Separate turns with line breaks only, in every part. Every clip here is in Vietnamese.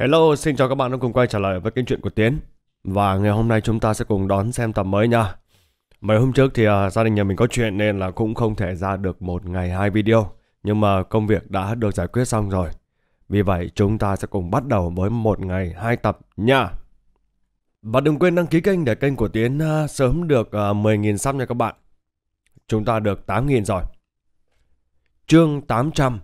Hello, xin chào các bạn đã cùng quay trở lại với kênh chuyện của Tiến Và ngày hôm nay chúng ta sẽ cùng đón xem tập mới nha Mấy hôm trước thì uh, gia đình nhà mình có chuyện nên là cũng không thể ra được một ngày hai video Nhưng mà công việc đã được giải quyết xong rồi Vì vậy chúng ta sẽ cùng bắt đầu với một ngày hai tập nha Và đừng quên đăng ký kênh để kênh của Tiến uh, sớm được uh, à, 10.000 sub nha các bạn Chúng ta được 8.000 rồi Chương 800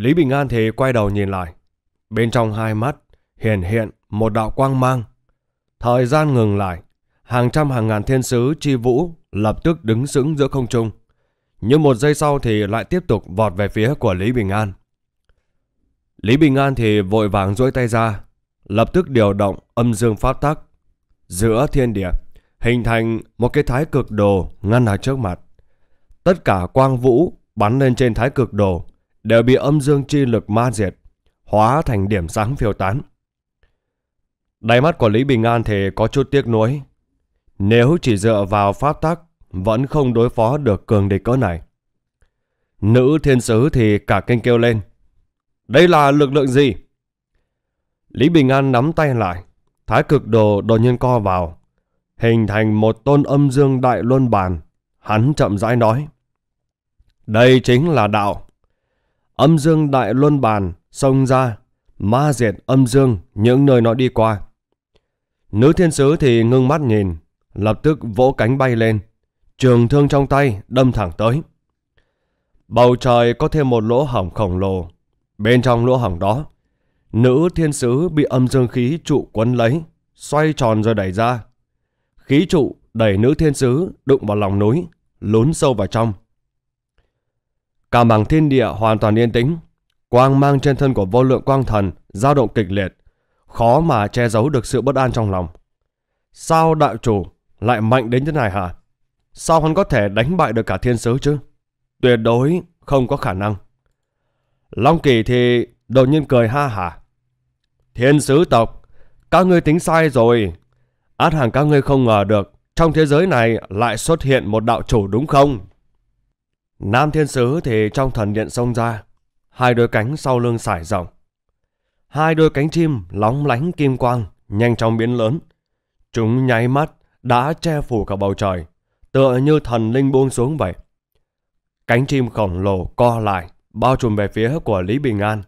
Lý Bình An thì quay đầu nhìn lại. Bên trong hai mắt hiện hiện một đạo quang mang. Thời gian ngừng lại, hàng trăm hàng ngàn thiên sứ chi vũ lập tức đứng sững giữa không trung. Nhưng một giây sau thì lại tiếp tục vọt về phía của Lý Bình An. Lý Bình An thì vội vàng duỗi tay ra, lập tức điều động âm dương pháp tắc giữa thiên địa, hình thành một cái thái cực đồ ngăn ở trước mặt. Tất cả quang vũ bắn lên trên thái cực đồ, đều bị âm dương chi lực ma diệt, hóa thành điểm sáng phiêu tán. Đáy mắt của Lý Bình An thì có chút tiếc nuối. Nếu chỉ dựa vào pháp tắc, vẫn không đối phó được cường địch cỡ này. Nữ thiên sứ thì cả kinh kêu lên. Đây là lực lượng gì? Lý Bình An nắm tay lại, thái cực đồ đột nhiên co vào, hình thành một tôn âm dương đại luân bàn. Hắn chậm rãi nói. Đây chính là đạo. Âm dương đại luân bàn, xông ra, ma diệt âm dương những nơi nó đi qua. Nữ thiên sứ thì ngưng mắt nhìn, lập tức vỗ cánh bay lên, trường thương trong tay đâm thẳng tới. Bầu trời có thêm một lỗ hỏng khổng lồ. Bên trong lỗ hỏng đó, nữ thiên sứ bị âm dương khí trụ quấn lấy, xoay tròn rồi đẩy ra. Khí trụ đẩy nữ thiên sứ đụng vào lòng núi, lún sâu vào trong. Cả mảng thiên địa hoàn toàn yên tĩnh. Quang mang trên thân của vô lượng quang thần dao động kịch liệt, khó mà che giấu được sự bất an trong lòng. Sao đạo chủ lại mạnh đến thế này hả? Sao hắn có thể đánh bại được cả thiên sứ chứ? Tuyệt đối không có khả năng. Long Kỳ thì đột nhiên cười ha hả. Thiên sứ tộc, các ngươi tính sai rồi. Át hàng các ngươi không ngờ được trong thế giới này lại xuất hiện một đạo chủ đúng không? Nam thiên sứ thì trong thần điện sông ra, hai đôi cánh sau lưng sải rộng. Hai đôi cánh chim lóng lánh kim quang, nhanh chóng biến lớn. Chúng nháy mắt đã che phủ cả bầu trời, tựa như thần linh buông xuống vậy. Cánh chim khổng lồ co lại, bao trùm về phía của Lý Bình An.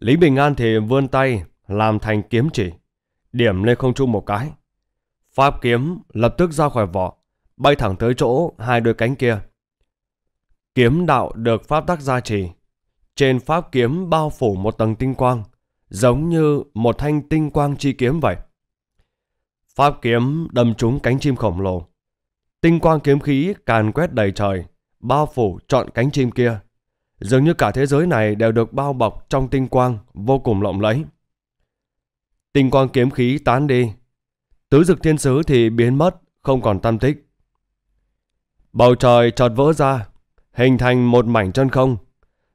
Lý Bình An thì vươn tay, làm thành kiếm chỉ, điểm lên không trung một cái. Pháp kiếm lập tức ra khỏi vỏ, bay thẳng tới chỗ hai đôi cánh kia. Kiếm đạo được pháp tắc gia trì. Trên pháp kiếm bao phủ một tầng tinh quang, giống như một thanh tinh quang chi kiếm vậy. Pháp kiếm đâm trúng cánh chim khổng lồ. Tinh quang kiếm khí càn quét đầy trời, bao phủ trọn cánh chim kia. Dường như cả thế giới này đều được bao bọc trong tinh quang vô cùng lộng lẫy. Tinh quang kiếm khí tán đi. Tứ dực thiên sứ thì biến mất, không còn tam tích. Bầu trời chợt vỡ ra, hình thành một mảnh chân không.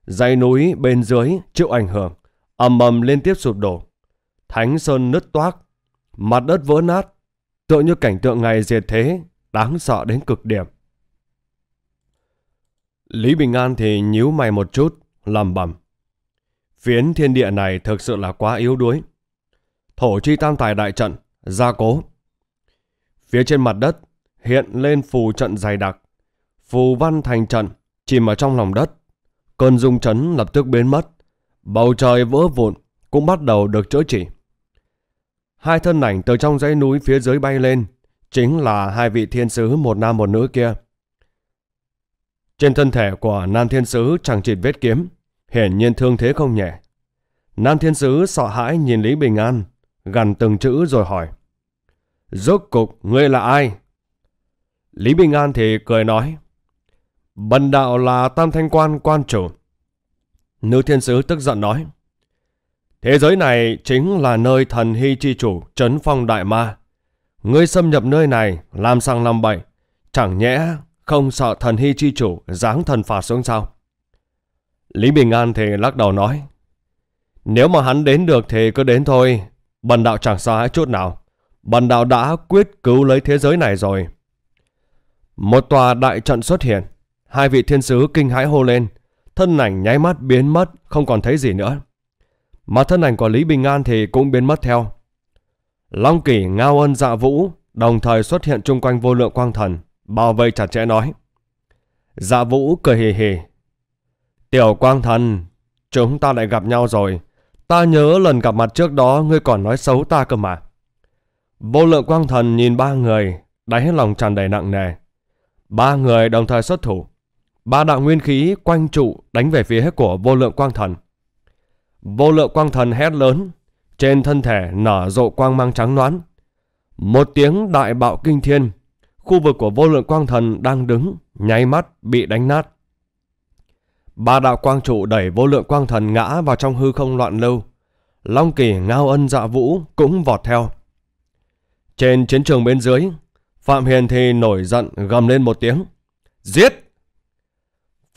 Dãy núi bên dưới chịu ảnh hưởng, ầm ầm liên tiếp sụp đổ. Thánh sơn nứt toác, mặt đất vỡ nát, tựa như cảnh tượng ngày diệt thế, đáng sợ đến cực điểm. Lý Bình An thì nhíu mày một chút, lầm bầm. Phiến thiên địa này thực sự là quá yếu đuối. Thổ chi tam tài đại trận, gia cố. Phía trên mặt đất hiện lên phù trận dày đặc, phù văn thành trận, chìm ở trong lòng đất. Cơn rung chấn lập tức biến mất, bầu trời vỡ vụn cũng bắt đầu được chữa trị. Hai thân ảnh từ trong dãy núi phía dưới bay lên, chính là hai vị thiên sứ một nam một nữ kia. Trên thân thể của nam thiên sứ chẳng chịt vết kiếm, hiển nhiên thương thế không nhẹ. Nam thiên sứ sợ hãi nhìn Lý Bình An, gần từng chữ rồi hỏi. Rốt cục ngươi là ai? Lý Bình An thì cười nói. Bần đạo là tam thanh quan quan chủ. Nữ thiên sứ tức giận nói. Thế giới này chính là nơi thần hy chi chủ trấn phong đại ma. Ngươi xâm nhập nơi này làm sang làm bậy. Chẳng nhẽ không sợ thần hy chi chủ giáng thần phạt xuống sao? Lý Bình An thì lắc đầu nói. Nếu mà hắn đến được thì cứ đến thôi. Bần đạo chẳng sợ hãi chút nào. Bần đạo đã quyết cứu lấy thế giới này rồi. Một tòa đại trận xuất hiện. Hai vị thiên sứ kinh hãi hô lên, thân ảnh nháy mắt biến mất, không còn thấy gì nữa. Mà thân ảnh của Lý Bình An thì cũng biến mất theo. Long kỷ ngao ân dạ vũ, đồng thời xuất hiện chung quanh vô lượng quang thần, bao vây chặt chẽ nói. Dạ vũ cười hì hì. Tiểu quang thần, chúng ta lại gặp nhau rồi. Ta nhớ lần gặp mặt trước đó ngươi còn nói xấu ta cơ mà. Vô lượng quang thần nhìn ba người, đáy lòng tràn đầy nặng nề. Ba người đồng thời xuất thủ. Ba đạo nguyên khí quanh trụ đánh về phía của vô lượng quang thần. Vô lượng quang thần hét lớn, trên thân thể nở rộ quang mang trắng loáng. Một tiếng đại bạo kinh thiên, khu vực của vô lượng quang thần đang đứng, nháy mắt bị đánh nát. Ba đạo quang trụ đẩy vô lượng quang thần ngã vào trong hư không loạn lâu, Long kỳ ngao ân dạ vũ cũng vọt theo. Trên chiến trường bên dưới, Phạm Hiền thì nổi giận gầm lên một tiếng. Giết!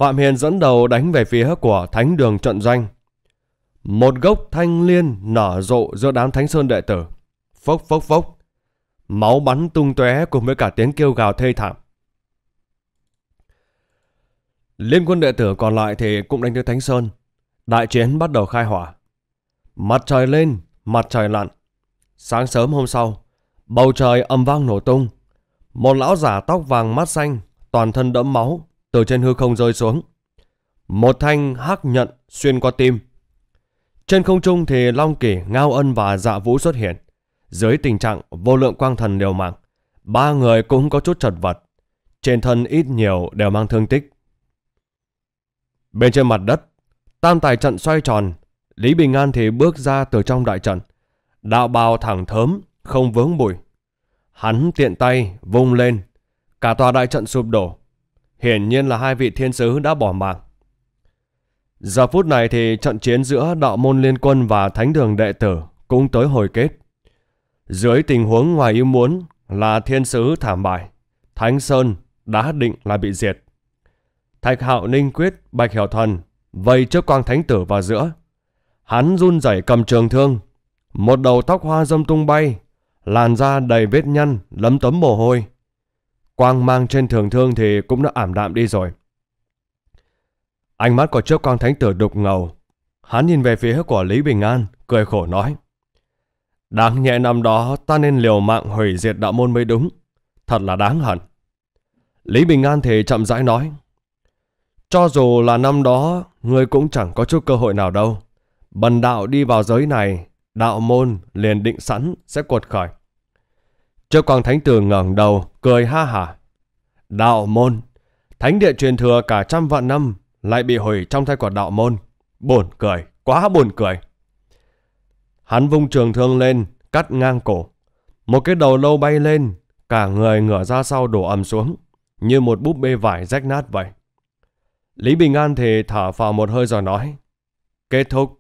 Phạm Hiền dẫn đầu đánh về phía của thánh đường trận doanh. Một gốc thanh liên nở rộ giữa đám thánh sơn đệ tử. Phốc phốc phốc. Máu bắn tung tóe cùng với cả tiếng kêu gào thê thảm. Liên quân đệ tử còn lại thì cũng đánh tới Thánh Sơn. Đại chiến bắt đầu khai hỏa. Mặt trời lên, mặt trời lặn. Sáng sớm hôm sau, bầu trời âm vang nổ tung. Một lão giả tóc vàng mắt xanh, toàn thân đẫm máu, từ trên hư không rơi xuống. Một thanh hắc nhận xuyên qua tim. Trên không trung thì Long Kỳ, Ngao Ân và Dạ Vũ xuất hiện. Dưới tình trạng vô lượng quang thần đều mạng, ba người cũng có chút chật vật. Trên thân ít nhiều đều mang thương tích. Bên trên mặt đất, tam tài trận xoay tròn, Lý Bình An thì bước ra từ trong đại trận. Đạo bào thẳng thớm, không vướng bụi. Hắn tiện tay, vung lên. Cả tòa đại trận sụp đổ, Hiển nhiên là hai vị thiên sứ đã bỏ mạng. Giờ phút này thì trận chiến giữa đạo môn liên quân và thánh đường đệ tử cũng tới hồi kết. Dưới tình huống ngoài ý muốn là thiên sứ thảm bại, thánh sơn đã định là bị diệt. Thạch hạo ninh quyết bạch hiểu thần vây trước quang thánh tử vào giữa. Hắn run rẩy cầm trường thương, một đầu tóc hoa dâm tung bay, làn da đầy vết nhăn, lấm tấm mồ hôi. Quang mang trên thường thương thì cũng đã ảm đạm đi rồi. Ánh mắt của trước quang thánh tử đục ngầu. Hắn nhìn về phía của Lý Bình An, cười khổ nói. Đáng nhẹ năm đó ta nên liều mạng hủy diệt đạo môn mới đúng. Thật là đáng hận. Lý Bình An thì chậm rãi nói. Cho dù là năm đó, ngươi cũng chẳng có chút cơ hội nào đâu. Bần đạo đi vào giới này, đạo môn liền định sẵn sẽ cuột khỏi. Trước quan thánh tử ngẩng đầu, cười ha hả. Đạo môn, thánh địa truyền thừa cả trăm vạn năm lại bị hủy trong tay của đạo môn. Buồn cười, quá buồn cười. Hắn vung trường thương lên, cắt ngang cổ. Một cái đầu lâu bay lên, cả người ngửa ra sau đổ ầm xuống, như một búp bê vải rách nát vậy. Lý Bình An thì thả phào một hơi rồi nói. Kết thúc.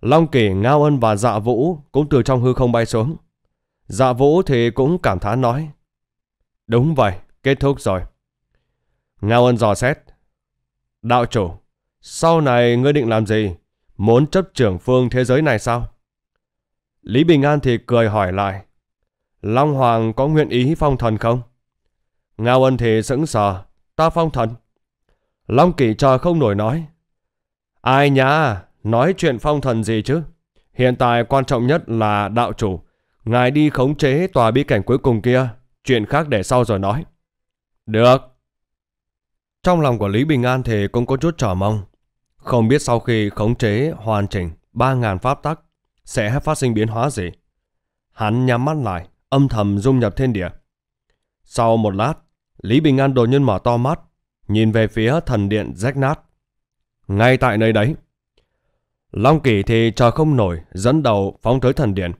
Long Kỷ, Ngao Ân và Dạ Vũ cũng từ trong hư không bay xuống. Dạ vũ thì cũng cảm thán nói. Đúng vậy, kết thúc rồi. Ngao ân dò xét. Đạo chủ, sau này ngươi định làm gì? Muốn chấp trưởng phương thế giới này sao? Lý Bình An thì cười hỏi lại. Long Hoàng có nguyện ý phong thần không? Ngao ân thì sững sờ. Ta phong thần. Long Kỳ trò không nổi nói. Ai nhá, nói chuyện phong thần gì chứ? Hiện tại quan trọng nhất là đạo chủ. Ngài đi khống chế tòa bí cảnh cuối cùng kia, chuyện khác để sau rồi nói. Được. Trong lòng của Lý Bình An thì cũng có chút chờ mong. Không biết sau khi khống chế hoàn chỉnh 3.000 pháp tắc sẽ phát sinh biến hóa gì. Hắn nhắm mắt lại, âm thầm dung nhập thiên địa. Sau một lát, Lý Bình An đột nhiên mở to mắt, nhìn về phía thần điện rách nát. Ngay tại nơi đấy, Long Kỳ thì chờ không nổi, dẫn đầu phóng tới thần điện.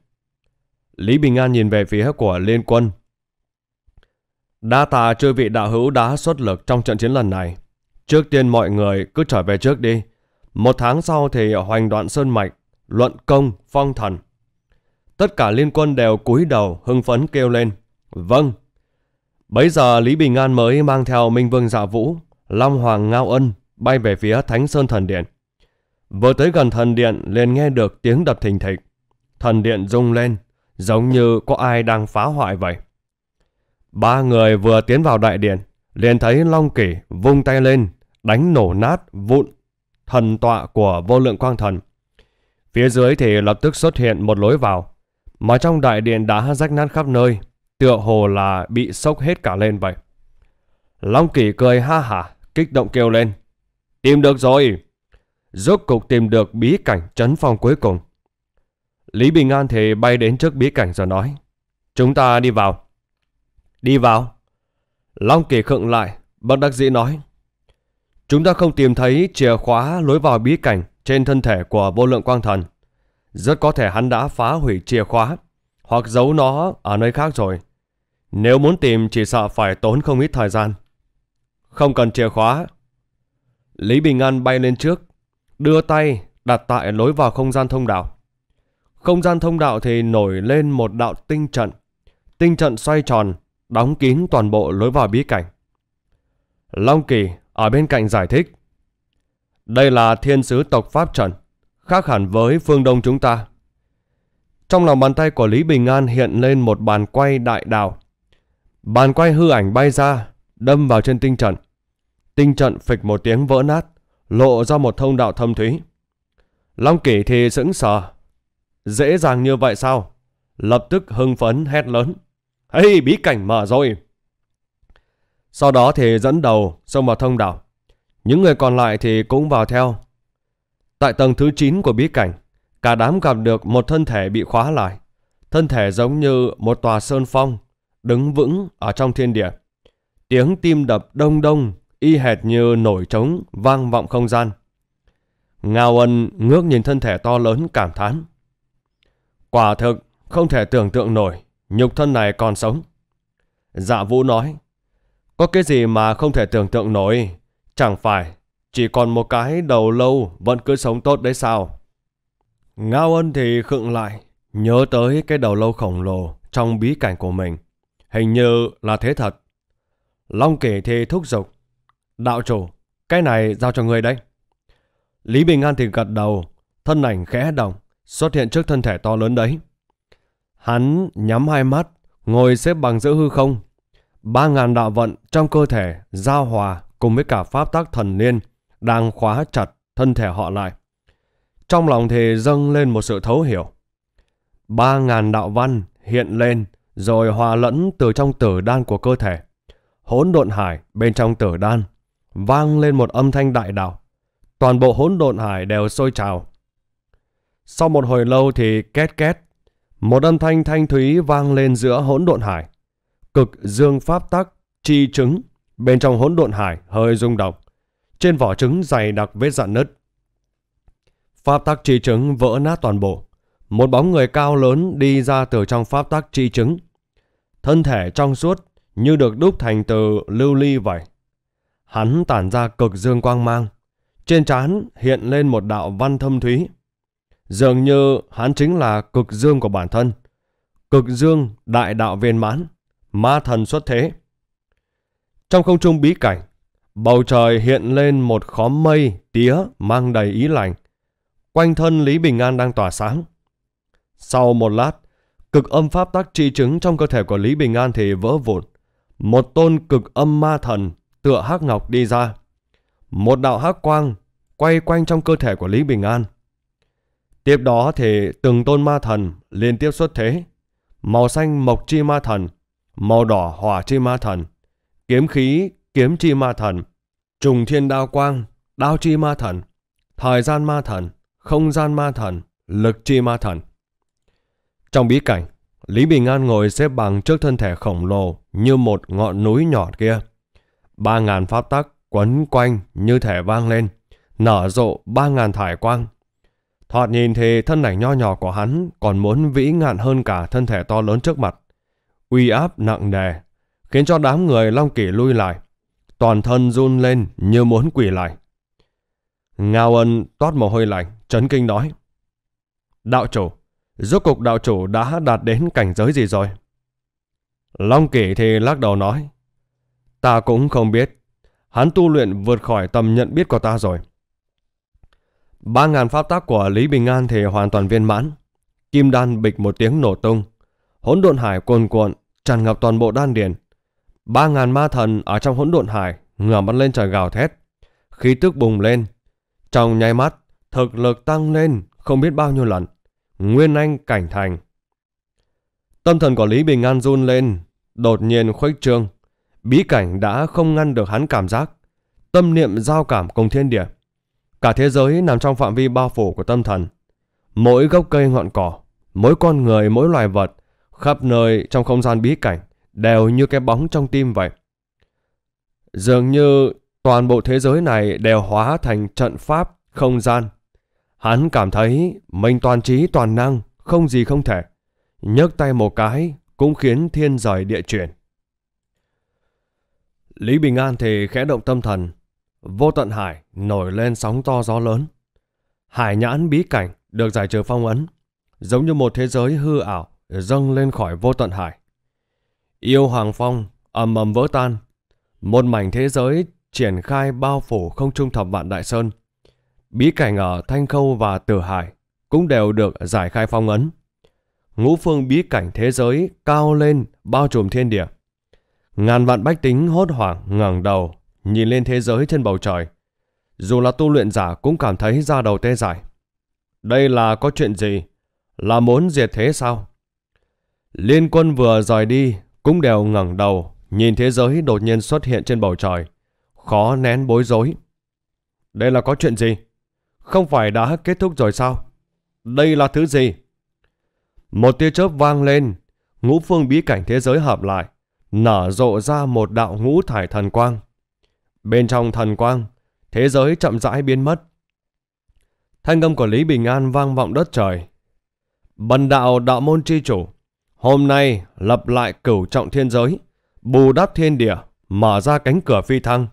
Lý Bình An nhìn về phía của Liên Quân. Đa tạ chư vị đạo hữu đã xuất lực trong trận chiến lần này. Trước tiên mọi người cứ trở về trước đi. Một tháng sau thì hoành đoạn sơn mạch, luận công, phong thần. Tất cả liên quân đều cúi đầu hưng phấn kêu lên. Vâng. Bấy giờ Lý Bình An mới mang theo Minh Vương Dạ Vũ, Long Hoàng Ngao Ân bay về phía Thánh Sơn Thần Điện. Vừa tới gần thần điện liền nghe được tiếng đập thình thịch. Thần điện rung lên, giống như có ai đang phá hoại vậy. Ba người vừa tiến vào đại điện, liền thấy Long Kỷ vung tay lên, đánh nổ nát vụn thần tọa của vô lượng quang thần. Phía dưới thì lập tức xuất hiện một lối vào, mà trong đại điện đã rách nát khắp nơi, tựa hồ là bị sốc hết cả lên vậy. Long Kỷ cười ha hả, kích động kêu lên. Tìm được rồi! Rốt cục tìm được bí cảnh trấn phong cuối cùng. Lý Bình An thì bay đến trước bí cảnh rồi nói. Chúng ta đi vào. Đi vào. Long Kỳ khựng lại, bất đắc dĩ nói. Chúng ta không tìm thấy chìa khóa lối vào bí cảnh trên thân thể của vô lượng quang thần. Rất có thể hắn đã phá hủy chìa khóa hoặc giấu nó ở nơi khác rồi. Nếu muốn tìm chỉ sợ phải tốn không ít thời gian. Không cần chìa khóa. Lý Bình An bay lên trước, đưa tay đặt tại lối vào không gian thông đạo. Không gian thông đạo thì nổi lên một đạo tinh trận. Tinh trận xoay tròn, đóng kín toàn bộ lối vào bí cảnh. Long Kỳ ở bên cạnh giải thích. Đây là thiên sứ tộc Pháp trận, khác hẳn với phương Đông chúng ta. Trong lòng bàn tay của Lý Bình An hiện lên một bàn quay đại đào. Bàn quay hư ảnh bay ra, đâm vào trên tinh trận. Tinh trận phịch một tiếng vỡ nát, lộ ra một thông đạo thâm thúy. Long kỳ thì sững sờ, Dễ dàng như vậy sao? Lập tức hưng phấn hét lớn. Hey, bí cảnh mở rồi! Sau đó thì dẫn đầu xông vào thông đảo. Những người còn lại thì cũng vào theo. Tại tầng thứ 9 của bí cảnh, cả đám gặp được một thân thể bị khóa lại. Thân thể giống như một tòa sơn phong, đứng vững ở trong thiên địa. Tiếng tim đập đông đông, y hệt như nổi trống vang vọng không gian. Ngao ân ngước nhìn thân thể to lớn cảm thán. Quả thực, không thể tưởng tượng nổi, nhục thân này còn sống. Dạ vũ nói, có cái gì mà không thể tưởng tượng nổi, chẳng phải chỉ còn một cái đầu lâu vẫn cứ sống tốt đấy sao? Ngao ân thì khựng lại, nhớ tới cái đầu lâu khổng lồ trong bí cảnh của mình. Hình như là thế thật. Long kể thì thúc giục. Đạo chủ, cái này giao cho người đấy. Lý Bình An thì gật đầu, thân ảnh khẽ động xuất hiện trước thân thể to lớn đấy. Hắn nhắm hai mắt, ngồi xếp bằng giữa hư không. Ba ngàn đạo vận trong cơ thể giao hòa cùng với cả pháp tác thần liên đang khóa chặt thân thể họ lại. Trong lòng thì dâng lên một sự thấu hiểu. Ba ngàn đạo văn hiện lên rồi hòa lẫn từ trong tử đan của cơ thể. Hỗn độn hải bên trong tử đan vang lên một âm thanh đại đạo. Toàn bộ hỗn độn hải đều sôi trào, sau một hồi lâu thì két két, một âm thanh thanh thúy vang lên giữa hỗn độn hải. Cực dương pháp tắc, chi trứng, bên trong hỗn độn hải hơi rung động. Trên vỏ trứng dày đặc vết dạn nứt. Pháp tắc chi trứng vỡ nát toàn bộ. Một bóng người cao lớn đi ra từ trong pháp tắc chi trứng. Thân thể trong suốt như được đúc thành từ lưu ly vậy. Hắn tản ra cực dương quang mang. Trên trán hiện lên một đạo văn thâm thúy. Dường như hắn chính là cực dương của bản thân. Cực dương đại đạo viên mãn, ma thần xuất thế. Trong không trung bí cảnh, bầu trời hiện lên một khóm mây tía mang đầy ý lành. Quanh thân Lý Bình An đang tỏa sáng. Sau một lát, cực âm pháp tắc trị chứng trong cơ thể của Lý Bình An thì vỡ vụn. Một tôn cực âm ma thần tựa hắc ngọc đi ra. Một đạo hắc quang quay quanh trong cơ thể của Lý Bình An. Tiếp đó thì từng tôn ma thần liên tiếp xuất thế. Màu xanh mộc chi ma thần, màu đỏ hỏa chi ma thần, kiếm khí kiếm chi ma thần, trùng thiên đao quang, đao chi ma thần, thời gian ma thần, không gian ma thần, lực chi ma thần. Trong bí cảnh, Lý Bình An ngồi xếp bằng trước thân thể khổng lồ như một ngọn núi nhỏ kia. Ba ngàn pháp tắc quấn quanh như thể vang lên, nở rộ ba ngàn thải quang Thoạt nhìn thì thân ảnh nho nhỏ của hắn còn muốn vĩ ngạn hơn cả thân thể to lớn trước mặt. Uy áp nặng đè khiến cho đám người Long Kỳ lui lại. Toàn thân run lên như muốn quỷ lại. Ngao ân toát mồ hôi lạnh, chấn kinh nói. Đạo chủ, rốt cục đạo chủ đã đạt đến cảnh giới gì rồi? Long Kỳ thì lắc đầu nói. Ta cũng không biết. Hắn tu luyện vượt khỏi tầm nhận biết của ta rồi. Ba ngàn pháp tác của Lý Bình An thì hoàn toàn viên mãn. Kim đan bịch một tiếng nổ tung. Hỗn độn hải cuồn cuộn, tràn ngập toàn bộ đan điền. Ba ngàn ma thần ở trong hỗn độn hải ngửa mặt lên trời gào thét. Khí tức bùng lên. Trong nháy mắt, thực lực tăng lên không biết bao nhiêu lần. Nguyên Anh cảnh thành. Tâm thần của Lý Bình An run lên, đột nhiên khuếch trương. Bí cảnh đã không ngăn được hắn cảm giác. Tâm niệm giao cảm cùng thiên địa Cả thế giới nằm trong phạm vi bao phủ của tâm thần. Mỗi gốc cây ngọn cỏ, mỗi con người, mỗi loài vật, khắp nơi trong không gian bí cảnh đều như cái bóng trong tim vậy. Dường như toàn bộ thế giới này đều hóa thành trận pháp không gian. Hắn cảm thấy mình toàn trí toàn năng, không gì không thể. nhấc tay một cái cũng khiến thiên rời địa chuyển. Lý Bình An thì khẽ động tâm thần, vô tận hải nổi lên sóng to gió lớn. Hải nhãn bí cảnh được giải trừ phong ấn, giống như một thế giới hư ảo dâng lên khỏi vô tận hải. Yêu Hoàng Phong ầm ầm vỡ tan, một mảnh thế giới triển khai bao phủ không trung thập vạn đại sơn. Bí cảnh ở Thanh Khâu và Tử Hải cũng đều được giải khai phong ấn. Ngũ phương bí cảnh thế giới cao lên bao trùm thiên địa. Ngàn vạn bách tính hốt hoảng ngẩng đầu nhìn lên thế giới trên bầu trời. Dù là tu luyện giả cũng cảm thấy da đầu tê dại. Đây là có chuyện gì? Là muốn diệt thế sao? Liên quân vừa rời đi cũng đều ngẩng đầu nhìn thế giới đột nhiên xuất hiện trên bầu trời. Khó nén bối rối. Đây là có chuyện gì? Không phải đã kết thúc rồi sao? Đây là thứ gì? Một tia chớp vang lên, ngũ phương bí cảnh thế giới hợp lại, nở rộ ra một đạo ngũ thải thần quang. Bên trong thần quang, thế giới chậm rãi biến mất. Thanh âm của Lý Bình An vang vọng đất trời. Bần đạo đạo môn tri chủ, hôm nay lập lại cửu trọng thiên giới, bù đắp thiên địa, mở ra cánh cửa phi thăng.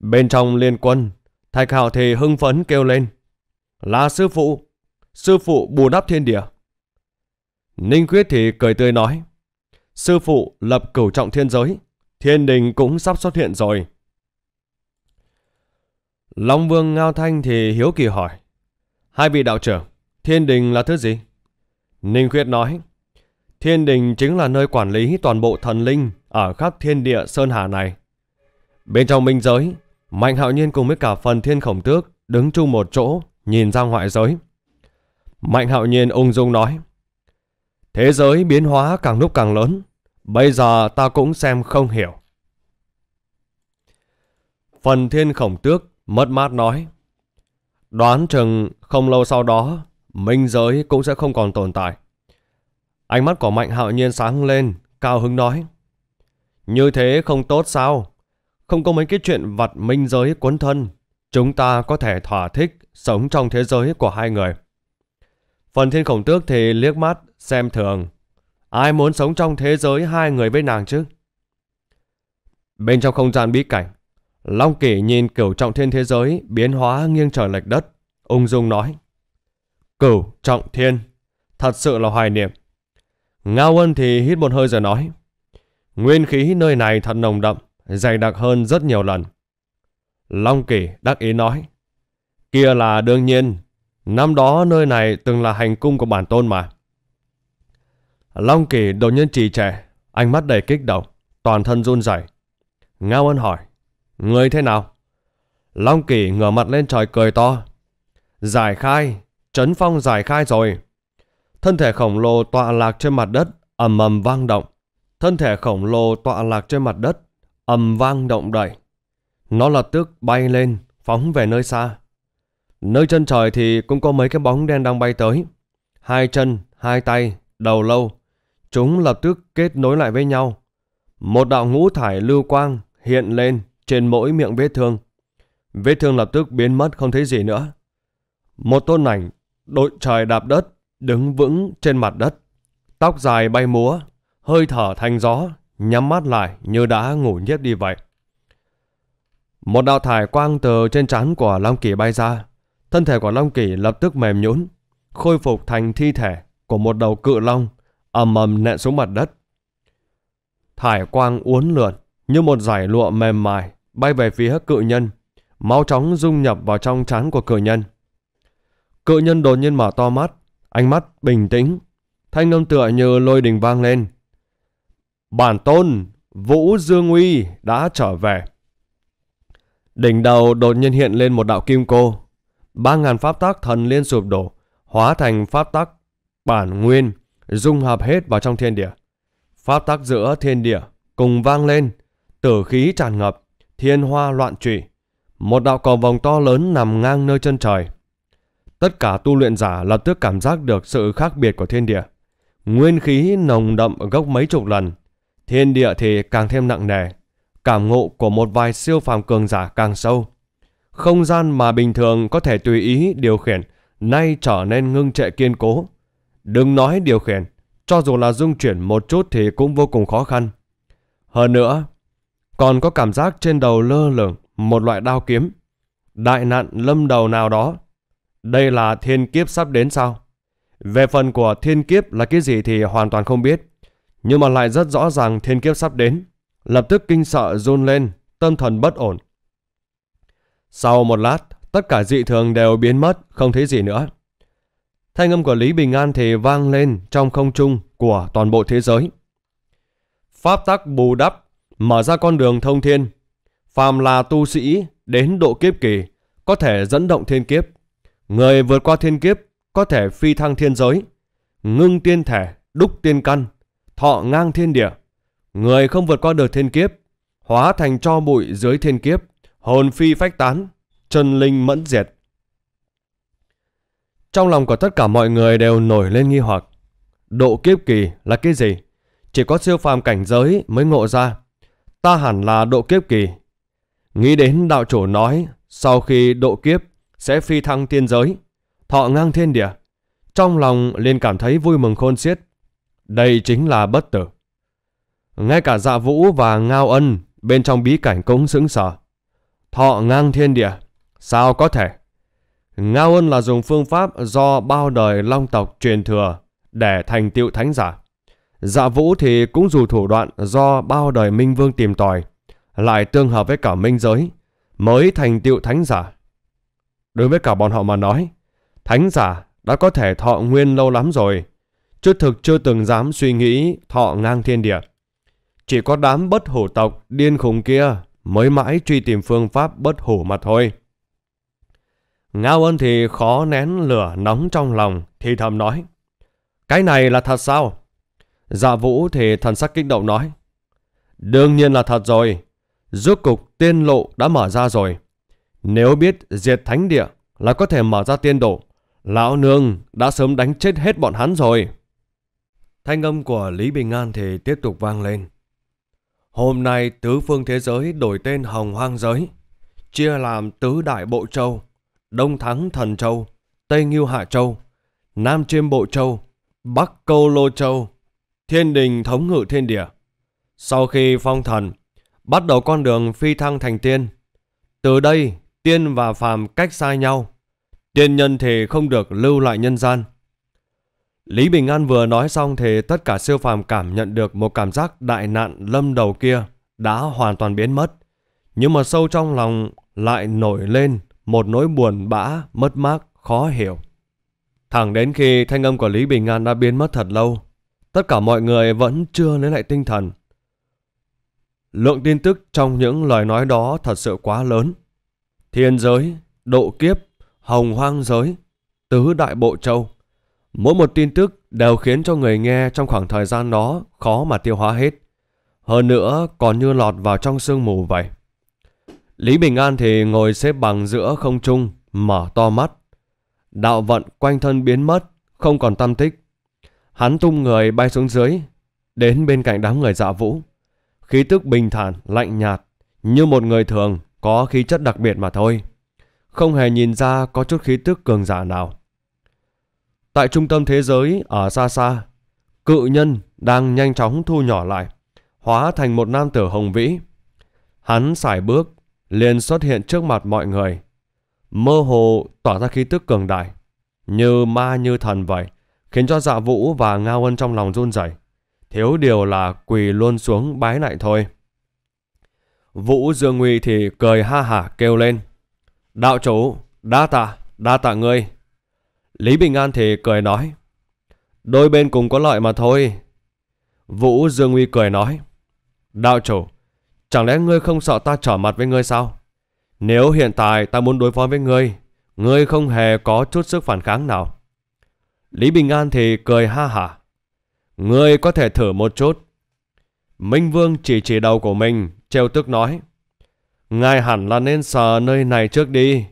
Bên trong liên quân, Thạch Hào thì hưng phấn kêu lên. Là sư phụ, sư phụ bù đắp thiên địa. Ninh Quyết thì cười tươi nói. Sư phụ lập cửu trọng thiên giới, thiên đình cũng sắp xuất hiện rồi. Long Vương Ngao Thanh thì hiếu kỳ hỏi. Hai vị đạo trưởng, thiên đình là thứ gì? Ninh Khuyết nói. Thiên đình chính là nơi quản lý toàn bộ thần linh ở khắp thiên địa Sơn Hà này. Bên trong minh giới, Mạnh Hạo Nhiên cùng với cả phần thiên khổng tước đứng chung một chỗ nhìn ra ngoại giới. Mạnh Hạo Nhiên ung dung nói. Thế giới biến hóa càng lúc càng lớn, bây giờ ta cũng xem không hiểu. Phần thiên khổng tước Mất mát nói. Đoán chừng không lâu sau đó, minh giới cũng sẽ không còn tồn tại. Ánh mắt của Mạnh hạo nhiên sáng lên, cao hứng nói. Như thế không tốt sao? Không có mấy cái chuyện vặt minh giới cuốn thân. Chúng ta có thể thỏa thích sống trong thế giới của hai người. Phần thiên khổng tước thì liếc mắt, xem thường. Ai muốn sống trong thế giới hai người với nàng chứ? Bên trong không gian bí cảnh, Long kỷ nhìn cửu trọng thiên thế giới biến hóa nghiêng trời lệch đất, ung dung nói. Cửu trọng thiên, thật sự là hoài niệm. Ngao ân thì hít một hơi rồi nói. Nguyên khí nơi này thật nồng đậm, dày đặc hơn rất nhiều lần. Long kỷ đắc ý nói. Kia là đương nhiên, năm đó nơi này từng là hành cung của bản tôn mà. Long kỷ đột nhiên trì trệ, ánh mắt đầy kích động, toàn thân run rẩy. Ngao ân hỏi người thế nào? Long Kỳ ngửa mặt lên trời cười to. Giải khai, Trấn Phong giải khai rồi. Thân thể khổng lồ tọa lạc trên mặt đất, ầm ầm vang động. Thân thể khổng lồ tọa lạc trên mặt đất, ầm vang động đẩy. Nó lập tức bay lên, phóng về nơi xa. Nơi chân trời thì cũng có mấy cái bóng đen đang bay tới. Hai chân, hai tay, đầu lâu. Chúng lập tức kết nối lại với nhau. Một đạo ngũ thải lưu quang hiện lên trên mỗi miệng vết thương. Vết thương lập tức biến mất không thấy gì nữa. Một tôn ảnh đội trời đạp đất, đứng vững trên mặt đất. Tóc dài bay múa, hơi thở thành gió, nhắm mắt lại như đã ngủ nhiếp đi vậy. Một đạo thải quang từ trên trán của Long Kỳ bay ra. Thân thể của Long Kỳ lập tức mềm nhũn, khôi phục thành thi thể của một đầu cự long ầm ầm nện xuống mặt đất. Thải quang uốn lượn như một dải lụa mềm mại bay về phía cự nhân. Máu chóng dung nhập vào trong trán của cự nhân. Cự nhân đột nhiên mở to mắt, ánh mắt bình tĩnh. Thanh âm tựa như lôi đình vang lên. Bản tôn, Vũ Dương Uy đã trở về. Đỉnh đầu đột nhiên hiện lên một đạo kim cô. Ba ngàn pháp tác thần liên sụp đổ, hóa thành pháp tác bản nguyên, dung hợp hết vào trong thiên địa. Pháp tác giữa thiên địa cùng vang lên, tử khí tràn ngập thiên hoa loạn trụy, một đạo cầu vòng to lớn nằm ngang nơi chân trời. Tất cả tu luyện giả lập tức cảm giác được sự khác biệt của thiên địa. Nguyên khí nồng đậm gấp mấy chục lần, thiên địa thì càng thêm nặng nề, cảm ngộ của một vài siêu phàm cường giả càng sâu. Không gian mà bình thường có thể tùy ý điều khiển, nay trở nên ngưng trệ kiên cố. Đừng nói điều khiển, cho dù là dung chuyển một chút thì cũng vô cùng khó khăn. Hơn nữa, còn có cảm giác trên đầu lơ lửng một loại đao kiếm. Đại nạn lâm đầu nào đó. Đây là thiên kiếp sắp đến sao? Về phần của thiên kiếp là cái gì thì hoàn toàn không biết. Nhưng mà lại rất rõ ràng thiên kiếp sắp đến. Lập tức kinh sợ run lên, tâm thần bất ổn. Sau một lát, tất cả dị thường đều biến mất, không thấy gì nữa. Thanh âm của Lý Bình An thì vang lên trong không trung của toàn bộ thế giới. Pháp tắc bù đắp mở ra con đường thông thiên. Phàm là tu sĩ đến độ kiếp kỳ, có thể dẫn động thiên kiếp. Người vượt qua thiên kiếp có thể phi thăng thiên giới, ngưng tiên thể, đúc tiên căn, thọ ngang thiên địa. Người không vượt qua được thiên kiếp, hóa thành cho bụi dưới thiên kiếp, hồn phi phách tán, chân linh mẫn diệt. Trong lòng của tất cả mọi người đều nổi lên nghi hoặc. Độ kiếp kỳ là cái gì? Chỉ có siêu phàm cảnh giới mới ngộ ra ta hẳn là độ kiếp kỳ. Nghĩ đến đạo chủ nói, sau khi độ kiếp sẽ phi thăng tiên giới, thọ ngang thiên địa. Trong lòng liền cảm thấy vui mừng khôn xiết. Đây chính là bất tử. Ngay cả dạ vũ và ngao ân bên trong bí cảnh cũng sững sờ. Thọ ngang thiên địa, sao có thể? Ngao ân là dùng phương pháp do bao đời long tộc truyền thừa để thành tựu thánh giả. Dạ Vũ thì cũng dù thủ đoạn do bao đời Minh Vương tìm tòi, lại tương hợp với cả Minh giới, mới thành tựu thánh giả. Đối với cả bọn họ mà nói, thánh giả đã có thể thọ nguyên lâu lắm rồi, chứ thực chưa từng dám suy nghĩ thọ ngang thiên địa. Chỉ có đám bất hủ tộc điên khùng kia mới mãi truy tìm phương pháp bất hủ mà thôi. Ngao ân thì khó nén lửa nóng trong lòng thì thầm nói. Cái này là thật sao? Dạ Vũ thì thần sắc kích động nói. Đương nhiên là thật rồi. Rốt cục tiên lộ đã mở ra rồi. Nếu biết diệt thánh địa là có thể mở ra tiên đổ, lão nương đã sớm đánh chết hết bọn hắn rồi. Thanh âm của Lý Bình An thì tiếp tục vang lên. Hôm nay tứ phương thế giới đổi tên Hồng Hoang Giới, chia làm tứ đại bộ châu, Đông Thắng Thần Châu, Tây Nghiêu Hạ Châu, Nam Chiêm Bộ Châu, Bắc Câu Lô Châu, thiên đình thống ngự thiên địa. Sau khi phong thần, bắt đầu con đường phi thăng thành tiên. Từ đây, tiên và phàm cách xa nhau. Tiên nhân thì không được lưu lại nhân gian. Lý Bình An vừa nói xong thì tất cả siêu phàm cảm nhận được một cảm giác đại nạn lâm đầu kia đã hoàn toàn biến mất. Nhưng mà sâu trong lòng lại nổi lên một nỗi buồn bã, mất mát, khó hiểu. Thẳng đến khi thanh âm của Lý Bình An đã biến mất thật lâu, Tất cả mọi người vẫn chưa lấy lại tinh thần. Lượng tin tức trong những lời nói đó thật sự quá lớn. Thiên giới, độ kiếp, hồng hoang giới, tứ đại bộ châu. Mỗi một tin tức đều khiến cho người nghe trong khoảng thời gian đó khó mà tiêu hóa hết. Hơn nữa còn như lọt vào trong sương mù vậy. Lý Bình An thì ngồi xếp bằng giữa không trung, mở to mắt. Đạo vận quanh thân biến mất, không còn tâm tích. Hắn tung người bay xuống dưới, đến bên cạnh đám người dạ vũ. Khí tức bình thản, lạnh nhạt, như một người thường có khí chất đặc biệt mà thôi. Không hề nhìn ra có chút khí tức cường giả nào. Tại trung tâm thế giới ở xa xa, cự nhân đang nhanh chóng thu nhỏ lại, hóa thành một nam tử hồng vĩ. Hắn xài bước, liền xuất hiện trước mặt mọi người. Mơ hồ tỏa ra khí tức cường đại, như ma như thần vậy khiến cho dạ vũ và Ngao Ân trong lòng run rẩy Thiếu điều là quỳ luôn xuống bái lại thôi. Vũ Dương Nguy thì cười ha hả kêu lên. Đạo chủ, đa tạ, đa tạ ngươi. Lý Bình An thì cười nói. Đôi bên cùng có lợi mà thôi. Vũ Dương Nguy cười nói. Đạo chủ, chẳng lẽ ngươi không sợ ta trở mặt với ngươi sao? Nếu hiện tại ta muốn đối phó với ngươi, ngươi không hề có chút sức phản kháng nào. Lý Bình An thì cười ha hả. Người có thể thử một chút. Minh Vương chỉ chỉ đầu của mình, treo tức nói. Ngài hẳn là nên sờ nơi này trước đi.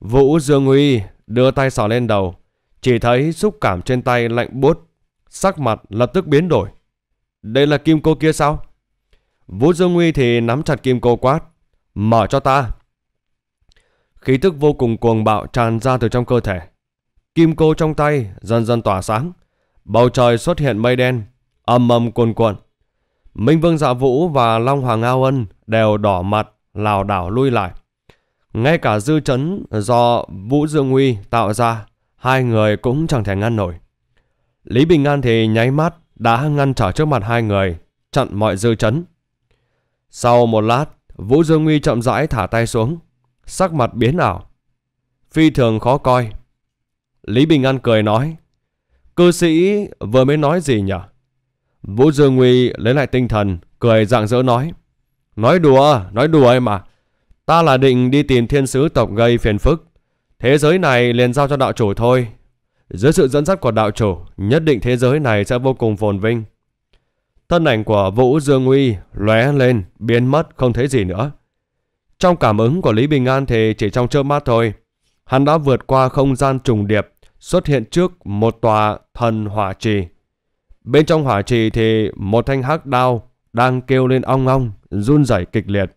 Vũ Dương Uy đưa tay sờ lên đầu, chỉ thấy xúc cảm trên tay lạnh buốt, sắc mặt lập tức biến đổi. Đây là kim cô kia sao? Vũ Dương Uy thì nắm chặt kim cô quát, mở cho ta. Khí tức vô cùng cuồng bạo tràn ra từ trong cơ thể. Kim cô trong tay dần dần tỏa sáng. Bầu trời xuất hiện mây đen, âm âm cuồn cuộn. Minh Vương Dạ Vũ và Long Hoàng Ao Ân đều đỏ mặt, lảo đảo lui lại. Ngay cả dư chấn do Vũ Dương Huy tạo ra, hai người cũng chẳng thể ngăn nổi. Lý Bình An thì nháy mắt đã ngăn trở trước mặt hai người, chặn mọi dư chấn. Sau một lát, Vũ Dương Huy chậm rãi thả tay xuống, sắc mặt biến ảo. Phi thường khó coi, Lý Bình An cười nói. Cư sĩ vừa mới nói gì nhỉ? Vũ Dương Nguy lấy lại tinh thần, cười rạng rỡ nói. Nói đùa, nói đùa em mà. Ta là định đi tìm thiên sứ tộc gây phiền phức. Thế giới này liền giao cho đạo chủ thôi. Dưới sự dẫn dắt của đạo chủ, nhất định thế giới này sẽ vô cùng phồn vinh. Thân ảnh của Vũ Dương Uy lóe lên, biến mất không thấy gì nữa. Trong cảm ứng của Lý Bình An thì chỉ trong chớp mắt thôi, hắn đã vượt qua không gian trùng điệp, xuất hiện trước một tòa thần hỏa trì. Bên trong hỏa trì thì một thanh hắc đao đang kêu lên ong ong, run rẩy kịch liệt.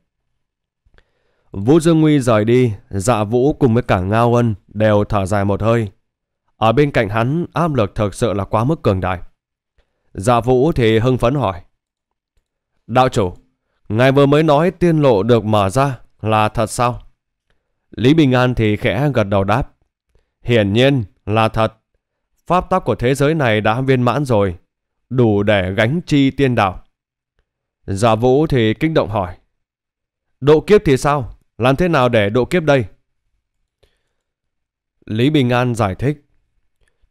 Vũ Dương Nguy rời đi, dạ vũ cùng với cả Ngao Ân đều thở dài một hơi. Ở bên cạnh hắn, áp lực thực sự là quá mức cường đại. Dạ vũ thì hưng phấn hỏi. Đạo chủ, ngài vừa mới nói tiên lộ được mở ra là thật sao? Lý Bình An thì khẽ gật đầu đáp. Hiển nhiên, là thật, pháp tắc của thế giới này đã viên mãn rồi, đủ để gánh chi tiên đạo. Giả dạ vũ thì kích động hỏi. Độ kiếp thì sao? Làm thế nào để độ kiếp đây? Lý Bình An giải thích.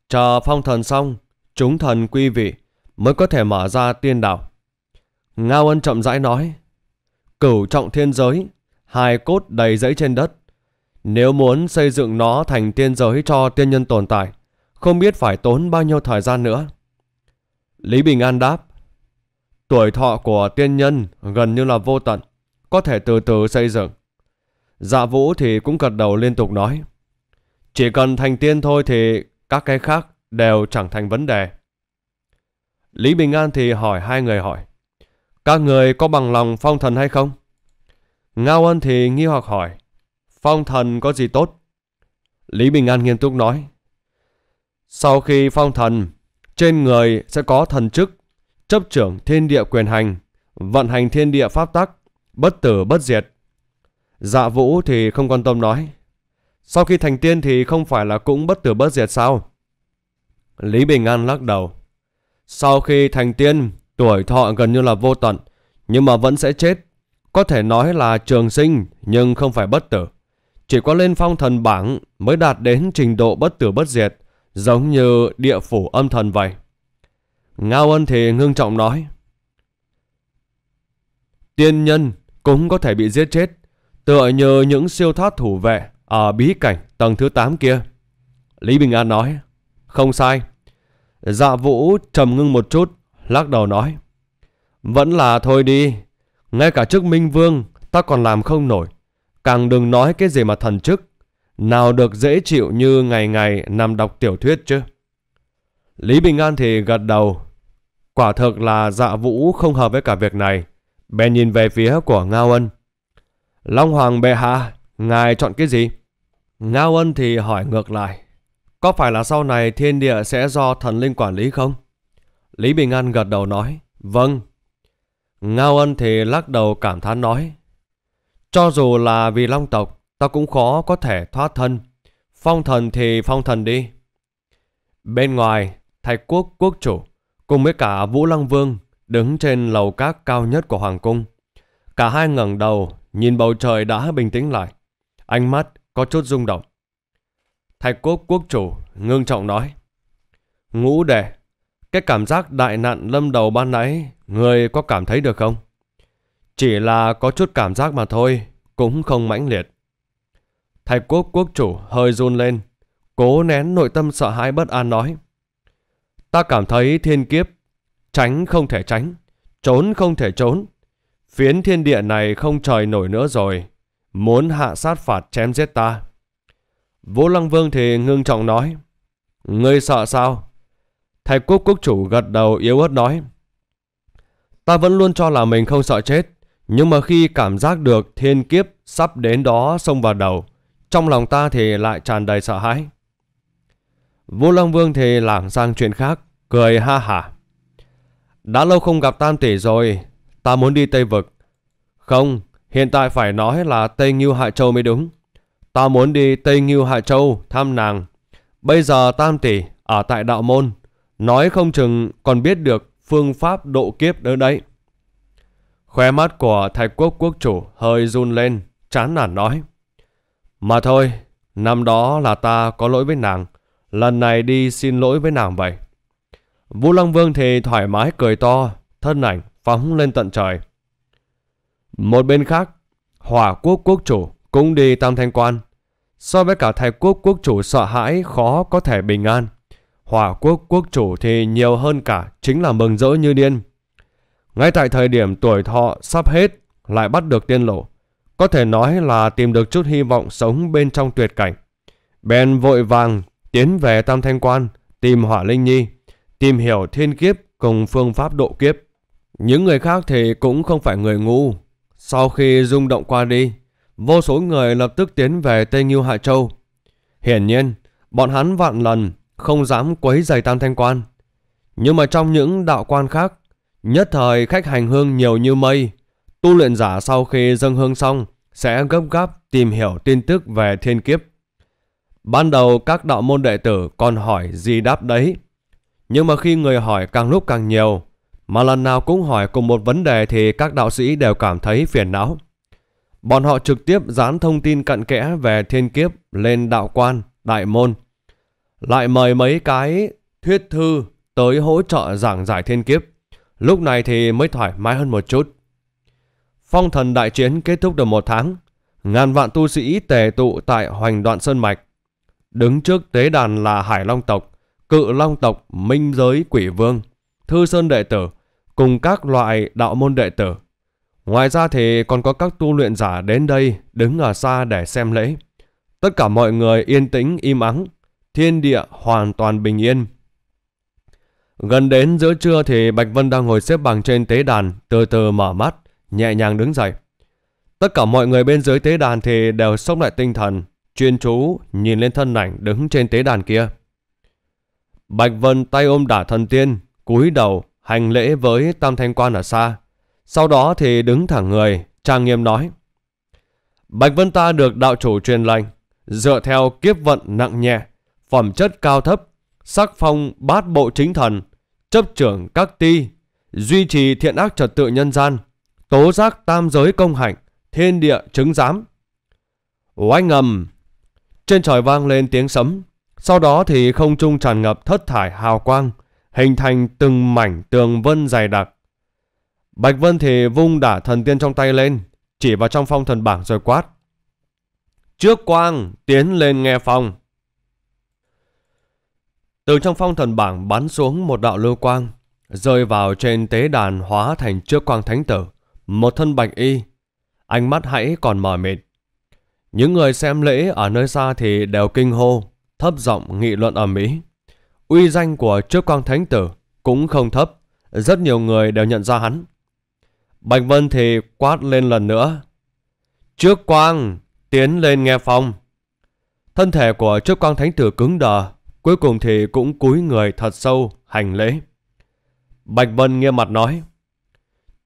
Chờ phong thần xong, chúng thần quy vị mới có thể mở ra tiên đạo. Ngao Ân chậm rãi nói. Cửu trọng thiên giới, hai cốt đầy dẫy trên đất. Nếu muốn xây dựng nó thành tiên giới cho tiên nhân tồn tại, không biết phải tốn bao nhiêu thời gian nữa. Lý Bình An đáp, tuổi thọ của tiên nhân gần như là vô tận, có thể từ từ xây dựng. Dạ Vũ thì cũng gật đầu liên tục nói, chỉ cần thành tiên thôi thì các cái khác đều chẳng thành vấn đề. Lý Bình An thì hỏi hai người hỏi, các người có bằng lòng phong thần hay không? Ngao Ân thì nghi hoặc hỏi, Phong thần có gì tốt? Lý Bình An nghiêm túc nói. Sau khi phong thần, trên người sẽ có thần chức, chấp trưởng thiên địa quyền hành, vận hành thiên địa pháp tắc, bất tử bất diệt. Dạ vũ thì không quan tâm nói. Sau khi thành tiên thì không phải là cũng bất tử bất diệt sao? Lý Bình An lắc đầu. Sau khi thành tiên, tuổi thọ gần như là vô tận, nhưng mà vẫn sẽ chết. Có thể nói là trường sinh nhưng không phải bất tử. Chỉ có lên phong thần bảng mới đạt đến trình độ bất tử bất diệt, giống như địa phủ âm thần vậy. Ngao ân thì ngưng trọng nói. Tiên nhân cũng có thể bị giết chết, tựa như những siêu thoát thủ vệ ở bí cảnh tầng thứ 8 kia. Lý Bình An nói, không sai. Dạ vũ trầm ngưng một chút, lắc đầu nói. Vẫn là thôi đi, ngay cả trước Minh Vương ta còn làm không nổi. Càng đừng nói cái gì mà thần chức. Nào được dễ chịu như ngày ngày nằm đọc tiểu thuyết chứ. Lý Bình An thì gật đầu. Quả thực là dạ vũ không hợp với cả việc này. Bèn nhìn về phía của Ngao Ân. Long Hoàng bệ hạ, ngài chọn cái gì? Ngao Ân thì hỏi ngược lại. Có phải là sau này thiên địa sẽ do thần linh quản lý không? Lý Bình An gật đầu nói. Vâng. Ngao Ân thì lắc đầu cảm thán nói. Cho dù là vì long tộc, ta cũng khó có thể thoát thân. Phong thần thì phong thần đi. Bên ngoài, Thạch Quốc quốc chủ cùng với cả Vũ Lăng Vương đứng trên lầu các cao nhất của Hoàng Cung. Cả hai ngẩng đầu nhìn bầu trời đã bình tĩnh lại. Ánh mắt có chút rung động. Thạch Quốc quốc chủ ngưng trọng nói. Ngũ đệ, cái cảm giác đại nạn lâm đầu ban nãy, người có cảm thấy được không? Chỉ là có chút cảm giác mà thôi, cũng không mãnh liệt. Thạch quốc quốc chủ hơi run lên, cố nén nội tâm sợ hãi bất an nói. Ta cảm thấy thiên kiếp, tránh không thể tránh, trốn không thể trốn. Phiến thiên địa này không trời nổi nữa rồi, muốn hạ sát phạt chém giết ta. Vũ Lăng Vương thì ngưng trọng nói, Ngươi sợ sao? Thạch quốc quốc chủ gật đầu yếu ớt nói, Ta vẫn luôn cho là mình không sợ chết, nhưng mà khi cảm giác được thiên kiếp sắp đến đó xông vào đầu, trong lòng ta thì lại tràn đầy sợ hãi. Vũ Long Vương thì lảng sang chuyện khác, cười ha hả. Đã lâu không gặp Tam Tỷ rồi, ta muốn đi Tây Vực. Không, hiện tại phải nói là Tây Ngưu Hạ Châu mới đúng. Ta muốn đi Tây Ngưu Hạ Châu thăm nàng. Bây giờ Tam Tỷ ở tại Đạo Môn, nói không chừng còn biết được phương pháp độ kiếp nữa đấy. Khóe mắt của Thạch Quốc quốc chủ hơi run lên, chán nản nói. Mà thôi, năm đó là ta có lỗi với nàng, lần này đi xin lỗi với nàng vậy. Vũ Long Vương thì thoải mái cười to, thân ảnh phóng lên tận trời. Một bên khác, Hỏa Quốc quốc chủ cũng đi Tam Thanh Quan. So với cả Thạch Quốc quốc chủ sợ hãi khó có thể bình an. Hỏa Quốc quốc chủ thì nhiều hơn cả chính là mừng rỡ như điên. Ngay tại thời điểm tuổi thọ sắp hết lại bắt được tiên lộ. Có thể nói là tìm được chút hy vọng sống bên trong tuyệt cảnh. Bèn vội vàng tiến về Tam Thanh Quan tìm Hỏa Linh Nhi, tìm hiểu thiên kiếp cùng phương pháp độ kiếp. Những người khác thì cũng không phải người ngu. Sau khi rung động qua đi, vô số người lập tức tiến về Tây Nghiêu Hạ Châu. Hiển nhiên, bọn hắn vạn lần không dám quấy giày Tam Thanh Quan. Nhưng mà trong những đạo quan khác, Nhất thời khách hành hương nhiều như mây, tu luyện giả sau khi dâng hương xong sẽ gấp gáp tìm hiểu tin tức về thiên kiếp. Ban đầu các đạo môn đệ tử còn hỏi gì đáp đấy. Nhưng mà khi người hỏi càng lúc càng nhiều, mà lần nào cũng hỏi cùng một vấn đề thì các đạo sĩ đều cảm thấy phiền não. Bọn họ trực tiếp dán thông tin cận kẽ về thiên kiếp lên đạo quan, đại môn. Lại mời mấy cái thuyết thư tới hỗ trợ giảng giải thiên kiếp. Lúc này thì mới thoải mái hơn một chút. Phong thần đại chiến kết thúc được một tháng. Ngàn vạn tu sĩ tề tụ tại hoành đoạn Sơn Mạch. Đứng trước tế đàn là Hải Long Tộc, Cự Long Tộc, Minh Giới Quỷ Vương, Thư Sơn Đệ Tử, cùng các loại đạo môn đệ tử. Ngoài ra thì còn có các tu luyện giả đến đây đứng ở xa để xem lễ. Tất cả mọi người yên tĩnh im ắng, thiên địa hoàn toàn bình yên. Gần đến giữa trưa thì Bạch Vân đang ngồi xếp bằng trên tế đàn, từ từ mở mắt, nhẹ nhàng đứng dậy. Tất cả mọi người bên dưới tế đàn thì đều sốc lại tinh thần, chuyên chú nhìn lên thân ảnh đứng trên tế đàn kia. Bạch Vân tay ôm đả thần tiên, cúi đầu hành lễ với Tam Thanh Quan ở xa. Sau đó thì đứng thẳng người, trang nghiêm nói. Bạch Vân ta được đạo chủ truyền lành, dựa theo kiếp vận nặng nhẹ, phẩm chất cao thấp, sắc phong bát bộ chính thần, chấp trưởng các ti, duy trì thiện ác trật tự nhân gian, tố giác tam giới công hạnh, thiên địa chứng giám. Oanh ngầm! Trên trời vang lên tiếng sấm, sau đó thì không trung tràn ngập thất thải hào quang, hình thành từng mảnh tường vân dày đặc. Bạch Vân thì vung đả thần tiên trong tay lên, chỉ vào trong phong thần bảng rồi quát. Trước quang, tiến lên nghe phòng. Từ trong phong thần bảng bắn xuống một đạo lưu quang, rơi vào trên tế đàn hóa thành trước quang thánh tử, một thân bạch y, ánh mắt hãy còn mỏi mệt Những người xem lễ ở nơi xa thì đều kinh hô, thấp giọng nghị luận ở Mỹ. Uy danh của trước quang thánh tử cũng không thấp, rất nhiều người đều nhận ra hắn. Bạch Vân thì quát lên lần nữa. Trước quang, tiến lên nghe phong. Thân thể của trước quang thánh tử cứng đờ, Cuối cùng thì cũng cúi người thật sâu hành lễ. Bạch Vân nghiêm mặt nói.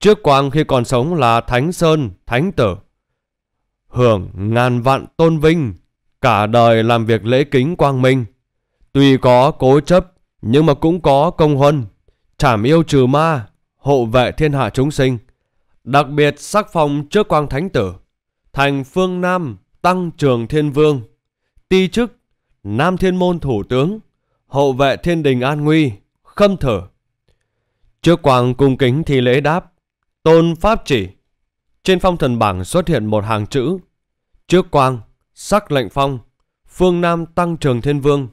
Trước quang khi còn sống là Thánh Sơn, Thánh Tử. Hưởng ngàn vạn tôn vinh, cả đời làm việc lễ kính quang minh. Tuy có cố chấp, nhưng mà cũng có công huân, trảm yêu trừ ma, hộ vệ thiên hạ chúng sinh. Đặc biệt sắc phong trước quang thánh tử, thành phương Nam tăng trường thiên vương, ti chức Nam Thiên Môn Thủ Tướng, Hộ vệ Thiên Đình An Nguy, Khâm thở. Trước quang cung kính thi lễ đáp, tôn pháp chỉ. Trên phong thần bảng xuất hiện một hàng chữ. Trước quang, sắc lệnh phong, phương Nam Tăng Trường Thiên Vương,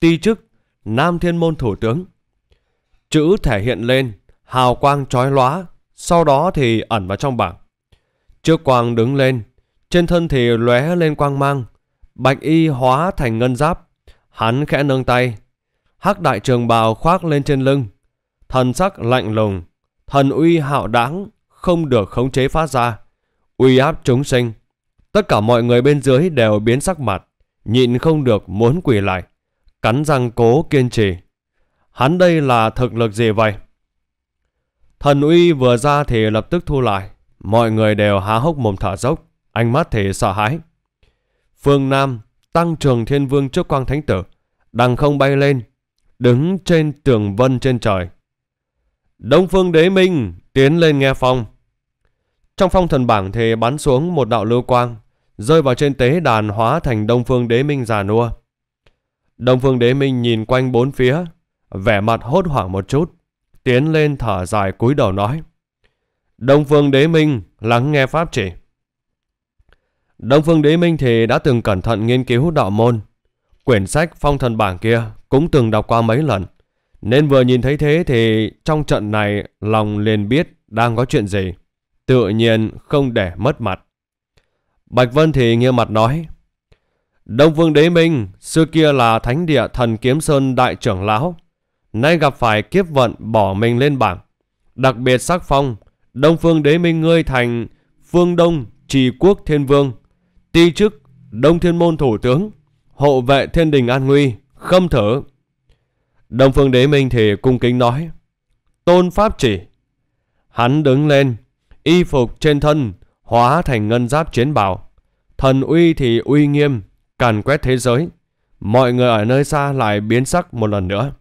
ti chức, Nam Thiên Môn Thủ Tướng. Chữ thể hiện lên, hào quang trói lóa, sau đó thì ẩn vào trong bảng. Trước quang đứng lên, trên thân thì lóe lên quang mang, Bạch y hóa thành ngân giáp, hắn khẽ nâng tay, hắc đại trường bào khoác lên trên lưng, thần sắc lạnh lùng, thần uy hạo đáng, không được khống chế phát ra, uy áp chúng sinh. Tất cả mọi người bên dưới đều biến sắc mặt, nhịn không được muốn quỳ lại, cắn răng cố kiên trì. Hắn đây là thực lực gì vậy? Thần uy vừa ra thì lập tức thu lại, mọi người đều há hốc mồm thở dốc, ánh mắt thì sợ hãi. Phương Nam tăng trường thiên vương trước quang thánh tử, đằng không bay lên, đứng trên tường vân trên trời. Đông phương đế minh tiến lên nghe phong. Trong phong thần bảng thì bắn xuống một đạo lưu quang, rơi vào trên tế đàn hóa thành Đông phương đế minh già nua. Đông phương đế minh nhìn quanh bốn phía, vẻ mặt hốt hoảng một chút, tiến lên thở dài cúi đầu nói. Đông phương đế minh lắng nghe pháp chỉ. Đông Phương Đế Minh thì đã từng cẩn thận nghiên cứu đạo môn. Quyển sách phong thần bảng kia cũng từng đọc qua mấy lần. Nên vừa nhìn thấy thế thì trong trận này lòng liền biết đang có chuyện gì. Tự nhiên không để mất mặt. Bạch Vân thì nghe mặt nói. Đông phương Đế Minh xưa kia là thánh địa thần kiếm sơn đại trưởng lão. Nay gặp phải kiếp vận bỏ mình lên bảng. Đặc biệt sắc phong, Đông Phương Đế Minh ngươi thành Phương Đông Trì Quốc Thiên Vương ti chức Đông Thiên Môn Thủ tướng, hộ vệ Thiên Đình An Nguy, khâm thở Đông Phương Đế Minh thì cung kính nói, tôn pháp chỉ. Hắn đứng lên, y phục trên thân hóa thành ngân giáp chiến bảo. Thần uy thì uy nghiêm, càn quét thế giới. Mọi người ở nơi xa lại biến sắc một lần nữa.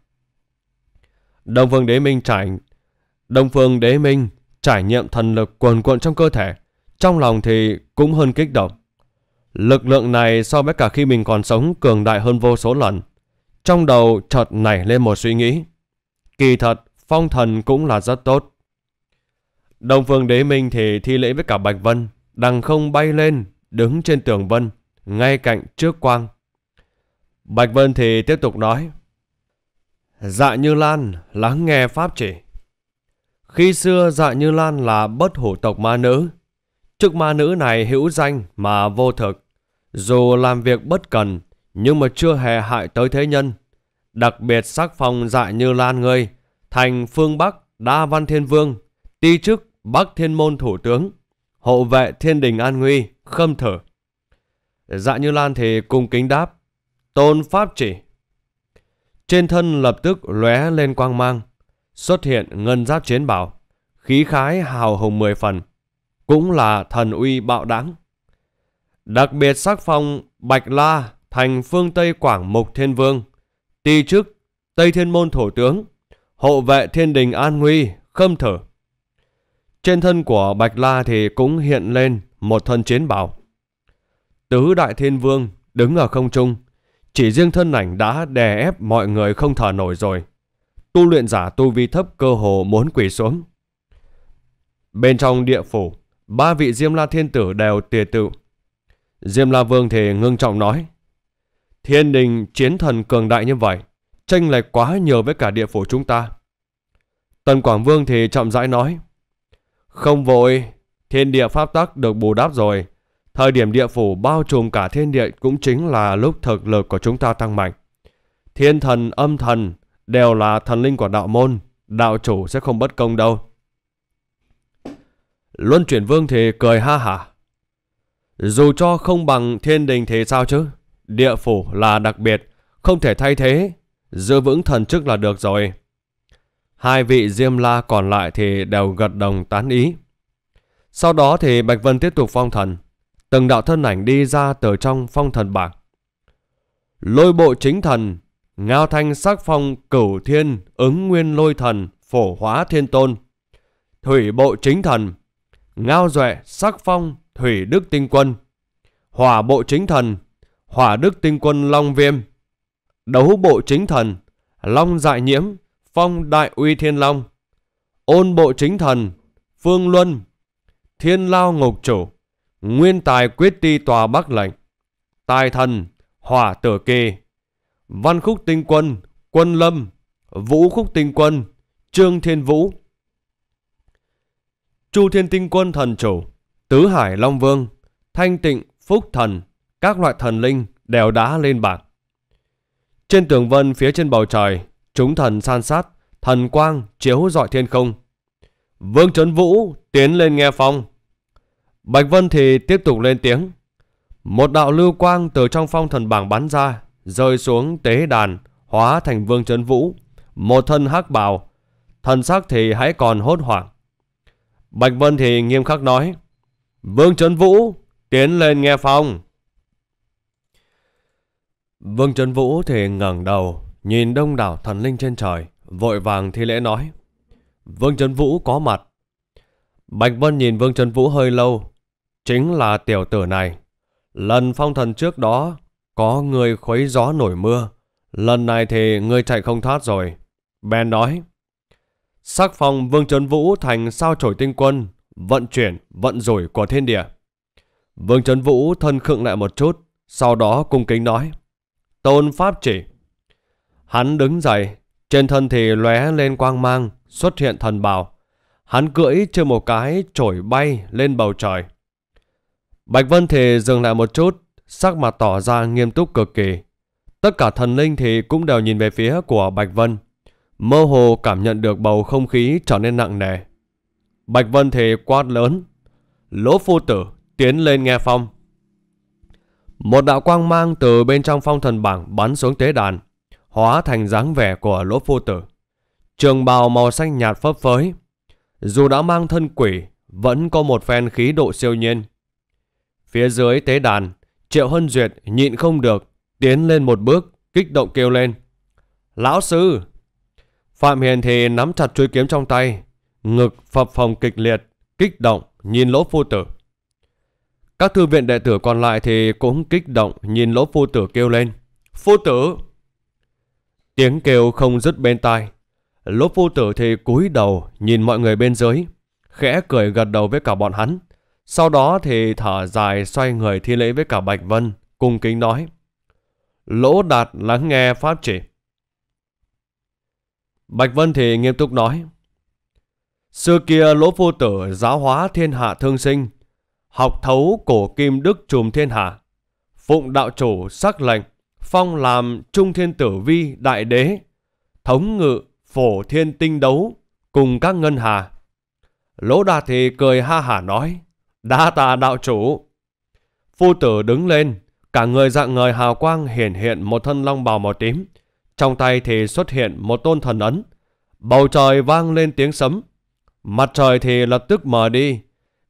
Đông Phương Đế Minh trải Đông Phương Đế Minh trải nghiệm thần lực cuồn cuộn trong cơ thể, trong lòng thì cũng hơn kích động. Lực lượng này so với cả khi mình còn sống cường đại hơn vô số lần. Trong đầu chợt nảy lên một suy nghĩ. Kỳ thật, phong thần cũng là rất tốt. Đông Phương Đế Minh thì thi lễ với cả Bạch Vân, đằng không bay lên, đứng trên tường vân, ngay cạnh trước quang. Bạch Vân thì tiếp tục nói. Dạ Như Lan lắng nghe Pháp chỉ. Khi xưa Dạ Như Lan là bất hủ tộc ma nữ. Chức ma nữ này hữu danh mà vô thực. Dù làm việc bất cần, nhưng mà chưa hề hại tới thế nhân. Đặc biệt sắc phong dại như Lan ngươi, thành phương Bắc Đa Văn Thiên Vương, ti chức Bắc Thiên Môn Thủ tướng, hộ vệ Thiên Đình An Nguy, khâm thử. Dạ Như Lan thì cung kính đáp, tôn pháp chỉ. Trên thân lập tức lóe lên quang mang, xuất hiện ngân giáp chiến bảo, khí khái hào hùng mười phần, cũng là thần uy bạo đáng. Đặc biệt sắc phong Bạch La thành phương Tây Quảng Mục Thiên Vương, ti chức Tây Thiên Môn Thổ Tướng, hộ vệ Thiên Đình An nguy, khâm thở. Trên thân của Bạch La thì cũng hiện lên một thân chiến bảo. Tứ Đại Thiên Vương đứng ở không trung, chỉ riêng thân ảnh đã đè ép mọi người không thở nổi rồi. Tu luyện giả tu vi thấp cơ hồ muốn quỳ xuống. Bên trong địa phủ, ba vị Diêm La Thiên Tử đều tiề tự Diêm La Vương thì ngưng trọng nói. Thiên đình chiến thần cường đại như vậy, tranh lệch quá nhiều với cả địa phủ chúng ta. Tần Quảng Vương thì chậm rãi nói. Không vội, thiên địa pháp tắc được bù đắp rồi. Thời điểm địa phủ bao trùm cả thiên địa cũng chính là lúc thực lực của chúng ta tăng mạnh. Thiên thần, âm thần đều là thần linh của đạo môn, đạo chủ sẽ không bất công đâu. Luân chuyển vương thì cười ha hả. Dù cho không bằng thiên đình thế sao chứ, địa phủ là đặc biệt, không thể thay thế, giữ vững thần chức là được rồi. Hai vị Diêm La còn lại thì đều gật đồng tán ý. Sau đó thì Bạch Vân tiếp tục phong thần, từng đạo thân ảnh đi ra từ trong phong thần bảng. Lôi bộ chính thần, ngao thanh sắc phong cửu thiên, ứng nguyên lôi thần, phổ hóa thiên tôn. Thủy bộ chính thần, ngao duệ sắc phong Thủy Đức Tinh Quân, Hỏa Bộ Chính Thần, Hỏa Đức Tinh Quân Long Viêm, Đấu Bộ Chính Thần, Long Dại Nhiễm, Phong Đại Uy Thiên Long, Ôn Bộ Chính Thần, Phương Luân, Thiên Lao Ngục Chủ, Nguyên Tài Quyết Ti Tòa Bắc Lệnh, Tài Thần, Hỏa Tử Kỳ, Văn Khúc Tinh Quân, Quân Lâm, Vũ Khúc Tinh Quân, Trương Thiên Vũ. Chu Thiên Tinh Quân Thần Chủ Tứ Hải Long Vương, Thanh Tịnh, Phúc Thần, các loại thần linh đều đã lên bảng. Trên tường vân phía trên bầu trời, chúng thần san sát, thần quang chiếu dọi thiên không. Vương Trấn Vũ tiến lên nghe phong. Bạch Vân thì tiếp tục lên tiếng. Một đạo lưu quang từ trong phong thần bảng bắn ra, rơi xuống tế đàn, hóa thành Vương Trấn Vũ. Một thân hắc bào, thần sắc thì hãy còn hốt hoảng. Bạch Vân thì nghiêm khắc nói. Vương Trấn Vũ, tiến lên nghe phong. Vương Trấn Vũ thì ngẩng đầu, nhìn đông đảo thần linh trên trời, vội vàng thi lễ nói. Vương Trấn Vũ có mặt. Bạch Vân nhìn Vương Trấn Vũ hơi lâu, chính là tiểu tử này. Lần phong thần trước đó, có người khuấy gió nổi mưa. Lần này thì người chạy không thoát rồi. Ben nói, sắc phong Vương Trấn Vũ thành sao trổi tinh quân, vận chuyển, vận rủi của thiên địa. Vương Trấn Vũ thân khựng lại một chút, sau đó cung kính nói. Tôn Pháp chỉ. Hắn đứng dậy, trên thân thì lóe lên quang mang, xuất hiện thần bào. Hắn cưỡi chưa một cái trổi bay lên bầu trời. Bạch Vân thì dừng lại một chút, sắc mặt tỏ ra nghiêm túc cực kỳ. Tất cả thần linh thì cũng đều nhìn về phía của Bạch Vân. Mơ hồ cảm nhận được bầu không khí trở nên nặng nề. Bạch Vân thì quát lớn. Lỗ phu tử tiến lên nghe phong. Một đạo quang mang từ bên trong phong thần bảng bắn xuống tế đàn, hóa thành dáng vẻ của lỗ phu tử. Trường bào màu xanh nhạt phấp phới. Dù đã mang thân quỷ, vẫn có một phen khí độ siêu nhiên. Phía dưới tế đàn, Triệu Hân Duyệt nhịn không được, tiến lên một bước, kích động kêu lên. Lão sư! Phạm Hiền thì nắm chặt chuôi kiếm trong tay, ngực phập phòng kịch liệt, kích động nhìn lỗ phu tử. Các thư viện đệ tử còn lại thì cũng kích động nhìn lỗ phu tử kêu lên. Phu tử! Tiếng kêu không dứt bên tai. Lỗ phu tử thì cúi đầu nhìn mọi người bên dưới, khẽ cười gật đầu với cả bọn hắn. Sau đó thì thở dài xoay người thi lễ với cả Bạch Vân, cung kính nói. Lỗ đạt lắng nghe pháp chỉ. Bạch Vân thì nghiêm túc nói. Xưa kia lỗ phu tử giáo hóa thiên hạ thương sinh, học thấu cổ kim đức trùm thiên hạ. Phụng đạo chủ sắc lệnh, phong làm trung thiên tử vi đại đế, thống ngự phổ thiên tinh đấu cùng các ngân hà. Lỗ đạt thì cười ha hả nói, đa tà đạo chủ. Phu tử đứng lên, cả người dạng người hào quang hiển hiện một thân long bào màu tím. Trong tay thì xuất hiện một tôn thần ấn. Bầu trời vang lên tiếng sấm, Mặt trời thì lập tức mờ đi,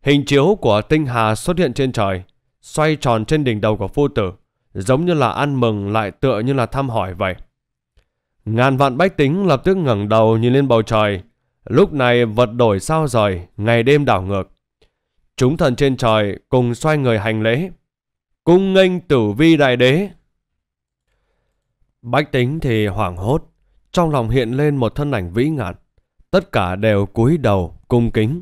hình chiếu của tinh hà xuất hiện trên trời, xoay tròn trên đỉnh đầu của phu tử, giống như là ăn mừng lại tựa như là thăm hỏi vậy. Ngàn vạn bách tính lập tức ngẩng đầu nhìn lên bầu trời, lúc này vật đổi sao rời, ngày đêm đảo ngược. Chúng thần trên trời cùng xoay người hành lễ, cung nghênh tử vi đại đế. Bách tính thì hoảng hốt, trong lòng hiện lên một thân ảnh vĩ ngạn, tất cả đều cúi đầu cung kính.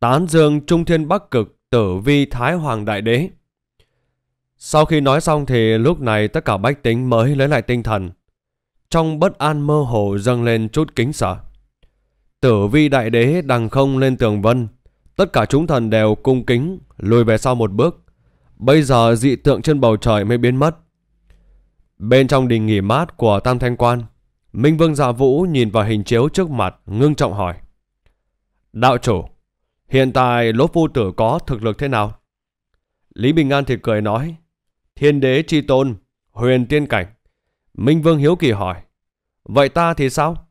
Tán dương Trung Thiên Bắc Cực tử vi Thái Hoàng Đại Đế. Sau khi nói xong thì lúc này tất cả bách tính mới lấy lại tinh thần. Trong bất an mơ hồ dâng lên chút kính sợ. Tử vi đại đế đằng không lên tường vân. Tất cả chúng thần đều cung kính, lùi về sau một bước. Bây giờ dị tượng trên bầu trời mới biến mất. Bên trong đình nghỉ mát của Tam Thanh Quan, Minh Vương Dạ Vũ nhìn vào hình chiếu trước mặt, ngưng trọng hỏi. Đạo chủ, hiện tại lỗ phu tử có thực lực thế nào? Lý Bình An thì cười nói, thiên đế chi tôn, huyền tiên cảnh. Minh Vương Hiếu Kỳ hỏi, vậy ta thì sao?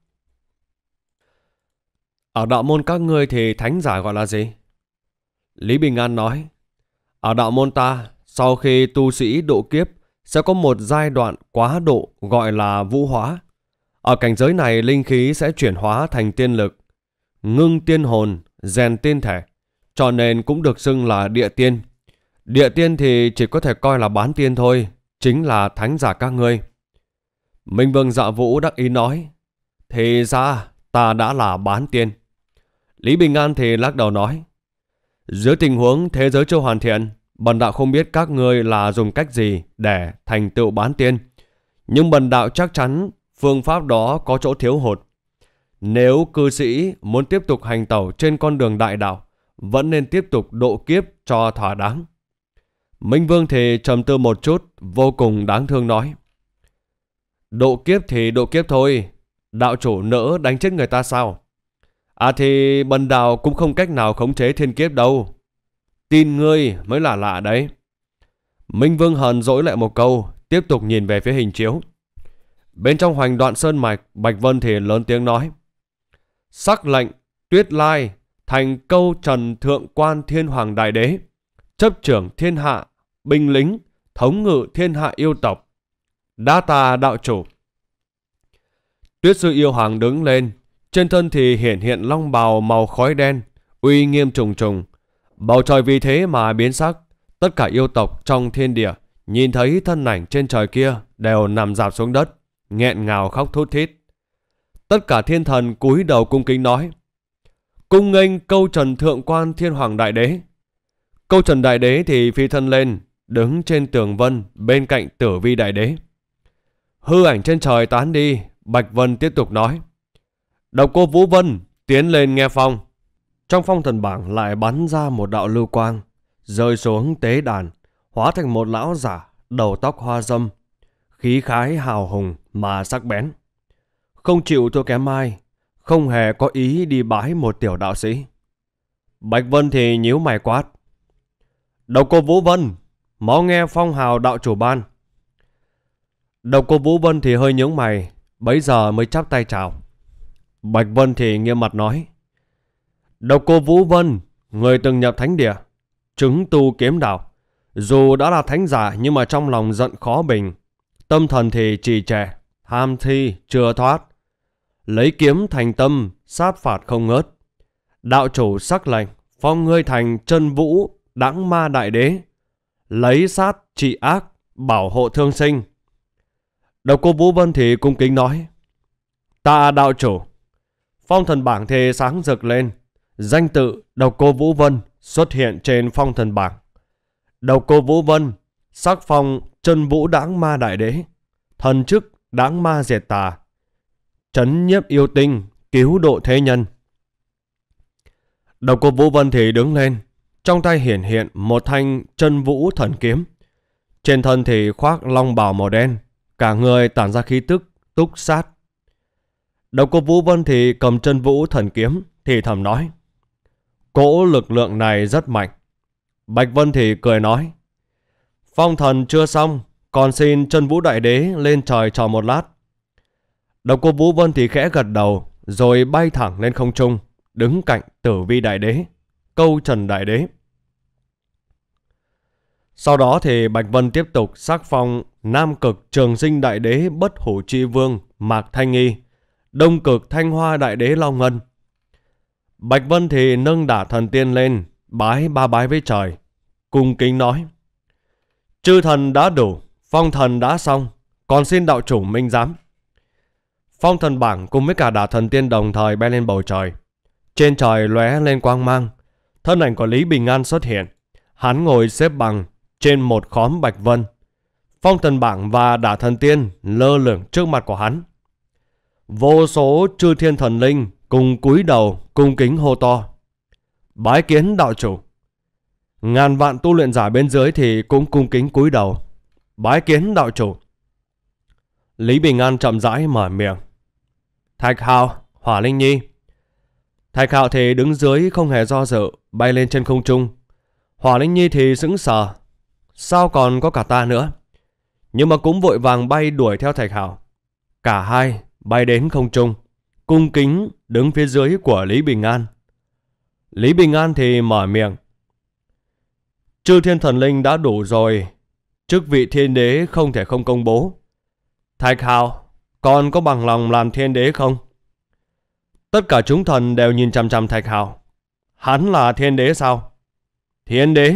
Ở đạo môn các ngươi thì thánh giả gọi là gì? Lý Bình An nói, ở đạo môn ta, sau khi tu sĩ độ kiếp, sẽ có một giai đoạn quá độ gọi là vũ hóa. Ở cảnh giới này linh khí sẽ chuyển hóa thành tiên lực, ngưng tiên hồn, rèn tiên thể, cho nên cũng được xưng là địa tiên. Địa tiên thì chỉ có thể coi là bán tiên thôi, chính là thánh giả các ngươi. Minh Vương dạ vũ đắc ý nói, thì ra ta đã là bán tiên. Lý Bình An thì lắc đầu nói, dưới tình huống thế giới chưa hoàn thiện, bần đạo không biết các ngươi là dùng cách gì để thành tựu bán tiên. Nhưng bần đạo chắc chắn phương pháp đó có chỗ thiếu hụt. Nếu cư sĩ muốn tiếp tục hành tẩu trên con đường đại đạo, vẫn nên tiếp tục độ kiếp cho thỏa đáng. Minh Vương thì trầm tư một chút, vô cùng đáng thương nói. Độ kiếp thì độ kiếp thôi, đạo chủ nỡ đánh chết người ta sao? À thì bần đạo cũng không cách nào khống chế thiên kiếp đâu. Tin ngươi mới là lạ đấy. Minh Vương hờn dỗi lại một câu, tiếp tục nhìn về phía hình chiếu. Bên trong hoành đoạn sơn mạch, Bạch Vân thì lớn tiếng nói. Sắc lệnh, tuyết lai, thành câu trần thượng quan thiên hoàng đại đế, chấp trưởng thiên hạ, binh lính, thống ngự thiên hạ yêu tộc. Đa tà đạo chủ. Tuyết sư yêu hoàng đứng lên, trên thân thì hiện hiện long bào màu khói đen, uy nghiêm trùng trùng. Bầu trời vì thế mà biến sắc, tất cả yêu tộc trong thiên địa nhìn thấy thân ảnh trên trời kia đều nằm dạp xuống đất nghẹn ngào khóc thút thít. Tất cả thiên thần cúi đầu cung kính nói, cung nghênh câu trần thượng quan thiên hoàng đại đế. Câu trần đại đế thì phi thân lên, đứng trên tường vân bên cạnh tử vi đại đế. Hư ảnh trên trời tán đi, Bạch Vân tiếp tục nói. Độc cô Vũ Vân tiến lên nghe phong. Trong phong thần bảng lại bắn ra một đạo lưu quang, rơi xuống tế đàn, hóa thành một lão giả, đầu tóc hoa dâm, khí khái hào hùng mà sắc bén. Không chịu thua kém ai, không hề có ý đi bái một tiểu đạo sĩ. Bạch Vân thì nhíu mày quát. Độc cô Vũ Vân, máu nghe phong hào đạo chủ ban. Độc cô Vũ Vân thì hơi nhướng mày, bấy giờ mới chắp tay chào. Bạch Vân thì nghiêm mặt nói. Độc cô Vũ Vân, người từng nhập thánh địa, chứng tu kiếm đạo. Dù đã là thánh giả nhưng mà trong lòng giận khó bình, Tâm thần thì trì trệ, ham thi chưa thoát. Lấy kiếm thành tâm, sát phạt không ngớt. Đạo chủ sắc lệnh, phong ngươi thành chân vũ, đãng ma đại đế. Lấy sát trị ác, bảo hộ thương sinh. Độc cô Vũ Vân thì cung kính nói. Ta đạo chủ. Phong thần bảng thì sáng rực lên. Danh tự độc cô Vũ Vân xuất hiện trên phong thần bảng. Độc cô Vũ Vân Sắc phong chân vũ đáng ma đại đế, thần chức đáng ma diệt tà, trấn nhiếp yêu tinh, cứu độ thế nhân. Độc cô Vũ Vân thì đứng lên, trong tay hiển hiện một thanh chân vũ thần kiếm. Trên thân thì khoác long bào màu đen, cả người tản ra khí tức, túc sát. Độc cô Vũ Vân thì cầm chân vũ thần kiếm, thì thầm nói. Cỗ lực lượng này rất mạnh. Bạch Vân thì cười nói. Phong thần chưa xong, còn xin chân vũ đại đế lên trời trò một lát. Độc cô Vũ Vân thì khẽ gật đầu, rồi bay thẳng lên không trung, đứng cạnh tử vi đại đế, câu trần đại đế. Sau đó thì Bạch Vân tiếp tục sắc phong Nam Cực Trường Sinh Đại Đế Bất Hủ Tri Vương Mạc Thanh Nghi, Đông Cực Thanh Hoa Đại Đế Long Ngân. Bạch Vân thì nâng đả thần tiên lên, bái ba bái với trời, cung kính nói. Chư thần đã đủ, phong thần đã xong, còn xin đạo chủ minh giám. Phong thần bảng cùng với cả đả thần tiên đồng thời bay lên bầu trời. Trên trời lóe lên quang mang, thân ảnh của Lý Bình An xuất hiện. Hắn ngồi xếp bằng trên một khóm bạch vân. Phong thần bảng và đả thần tiên lơ lửng trước mặt của hắn. Vô số chư thiên thần linh cùng cúi đầu cung kính hô to. Bái kiến đạo chủ. Ngàn vạn tu luyện giả bên dưới thì cũng cung kính cúi đầu. Bái kiến đạo chủ. Lý Bình An chậm rãi mở miệng. Thạch Hạo, Hỏa Linh Nhi. Thạch Hạo thì đứng dưới không hề do dự, bay lên trên không trung. Hỏa Linh Nhi thì sững sờ. Sao còn có cả ta nữa? Nhưng mà cũng vội vàng bay đuổi theo Thạch Hạo. Cả hai bay đến không trung, cung kính đứng phía dưới của Lý Bình An. Lý Bình An thì mở miệng, chư thiên thần linh đã đủ rồi, chức vị thiên đế không thể không công bố. Thạch Hào, con có bằng lòng làm thiên đế không? Tất cả chúng thần đều nhìn chằm chằm Thạch Hào. Hắn là thiên đế sao? Thiên đế?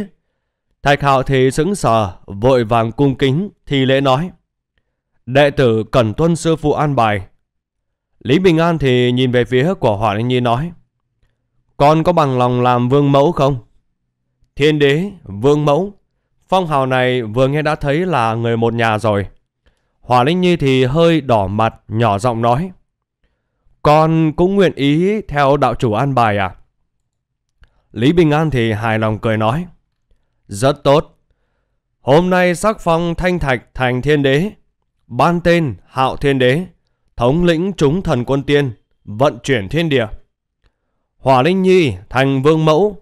Thạch Hạo thì sững sờ, vội vàng cung kính, thì lễ nói. Đệ tử cần tuân sư phụ an bài. Lý Bình An thì nhìn về phía của Hỏa Linh Nhi nói. Con có bằng lòng làm vương mẫu không? thiên đế, vương mẫu. Phong hào này vừa nghe đã thấy là người một nhà rồi. Hỏa Linh Nhi thì hơi đỏ mặt, nhỏ giọng nói. Con cũng nguyện ý theo đạo chủ an bài à? Lý Bình An thì hài lòng cười nói. Rất tốt. Hôm nay sắc phong thanh thạch thành thiên đế. Ban tên hạo thiên đế. Thống lĩnh chúng thần quân tiên. Vận chuyển thiên địa. Hỏa Linh Nhi thành vương mẫu.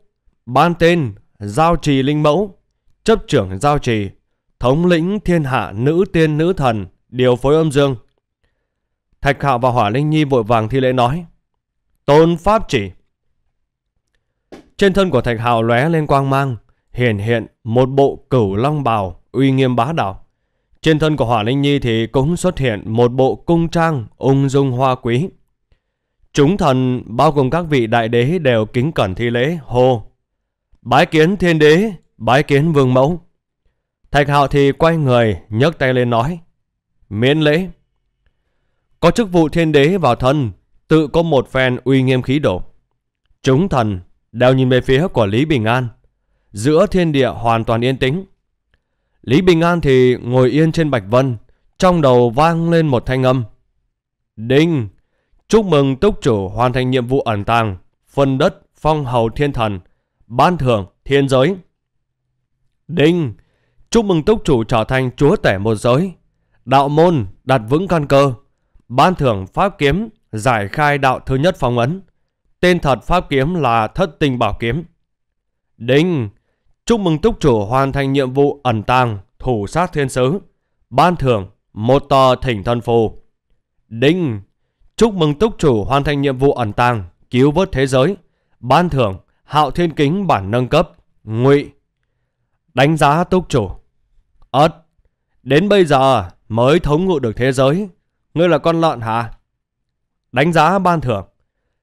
Ban tên giao trì linh mẫu, chấp trưởng giao trì, thống lĩnh thiên hạ nữ tiên nữ thần, điều phối âm dương. Thạch Hạo và Hỏa Linh Nhi vội vàng thi lễ nói: "Tôn pháp chỉ." Trên thân của Thạch Hạo lóe lên quang mang, hiển hiện một bộ cửu long bào uy nghiêm bá đạo. Trên thân của Hỏa Linh Nhi thì cũng xuất hiện một bộ cung trang ung dung hoa quý. Chúng thần bao gồm các vị đại đế đều kính cẩn thi lễ hô Bái kiến thiên đế, bái kiến vương mẫu. Thạch hạo thì quay người, nhấc tay lên nói. Miễn lễ. Có chức vụ thiên đế vào thân, tự có một phen uy nghiêm khí độ. Chúng thần đều nhìn về phía của Lý Bình An. Giữa thiên địa hoàn toàn yên tĩnh. Lý Bình An thì ngồi yên trên Bạch Vân, trong đầu vang lên một thanh âm. Đinh! Chúc mừng túc chủ hoàn thành nhiệm vụ ẩn tàng, phân đất phong hầu thiên thần – ban thưởng thiên giới. Đinh, chúc mừng túc chủ trở thành chúa tể một giới. Đạo môn đặt vững căn cơ. Ban thưởng pháp kiếm giải khai đạo thứ nhất phong ấn. Tên thật pháp kiếm là thất tinh bảo kiếm. Đinh, chúc mừng túc chủ hoàn thành nhiệm vụ ẩn tàng thủ sát thiên sứ. Ban thưởng một tờ thỉnh thần phù. Đinh, chúc mừng túc chủ hoàn thành nhiệm vụ ẩn tàng cứu vớt thế giới. Ban thưởng Hạo thiên kính bản nâng cấp, ngụy Đánh giá túc chủ. Ất, đến bây giờ mới thống ngụ được thế giới. Ngươi là con lợn hả? Đánh giá ban thưởng.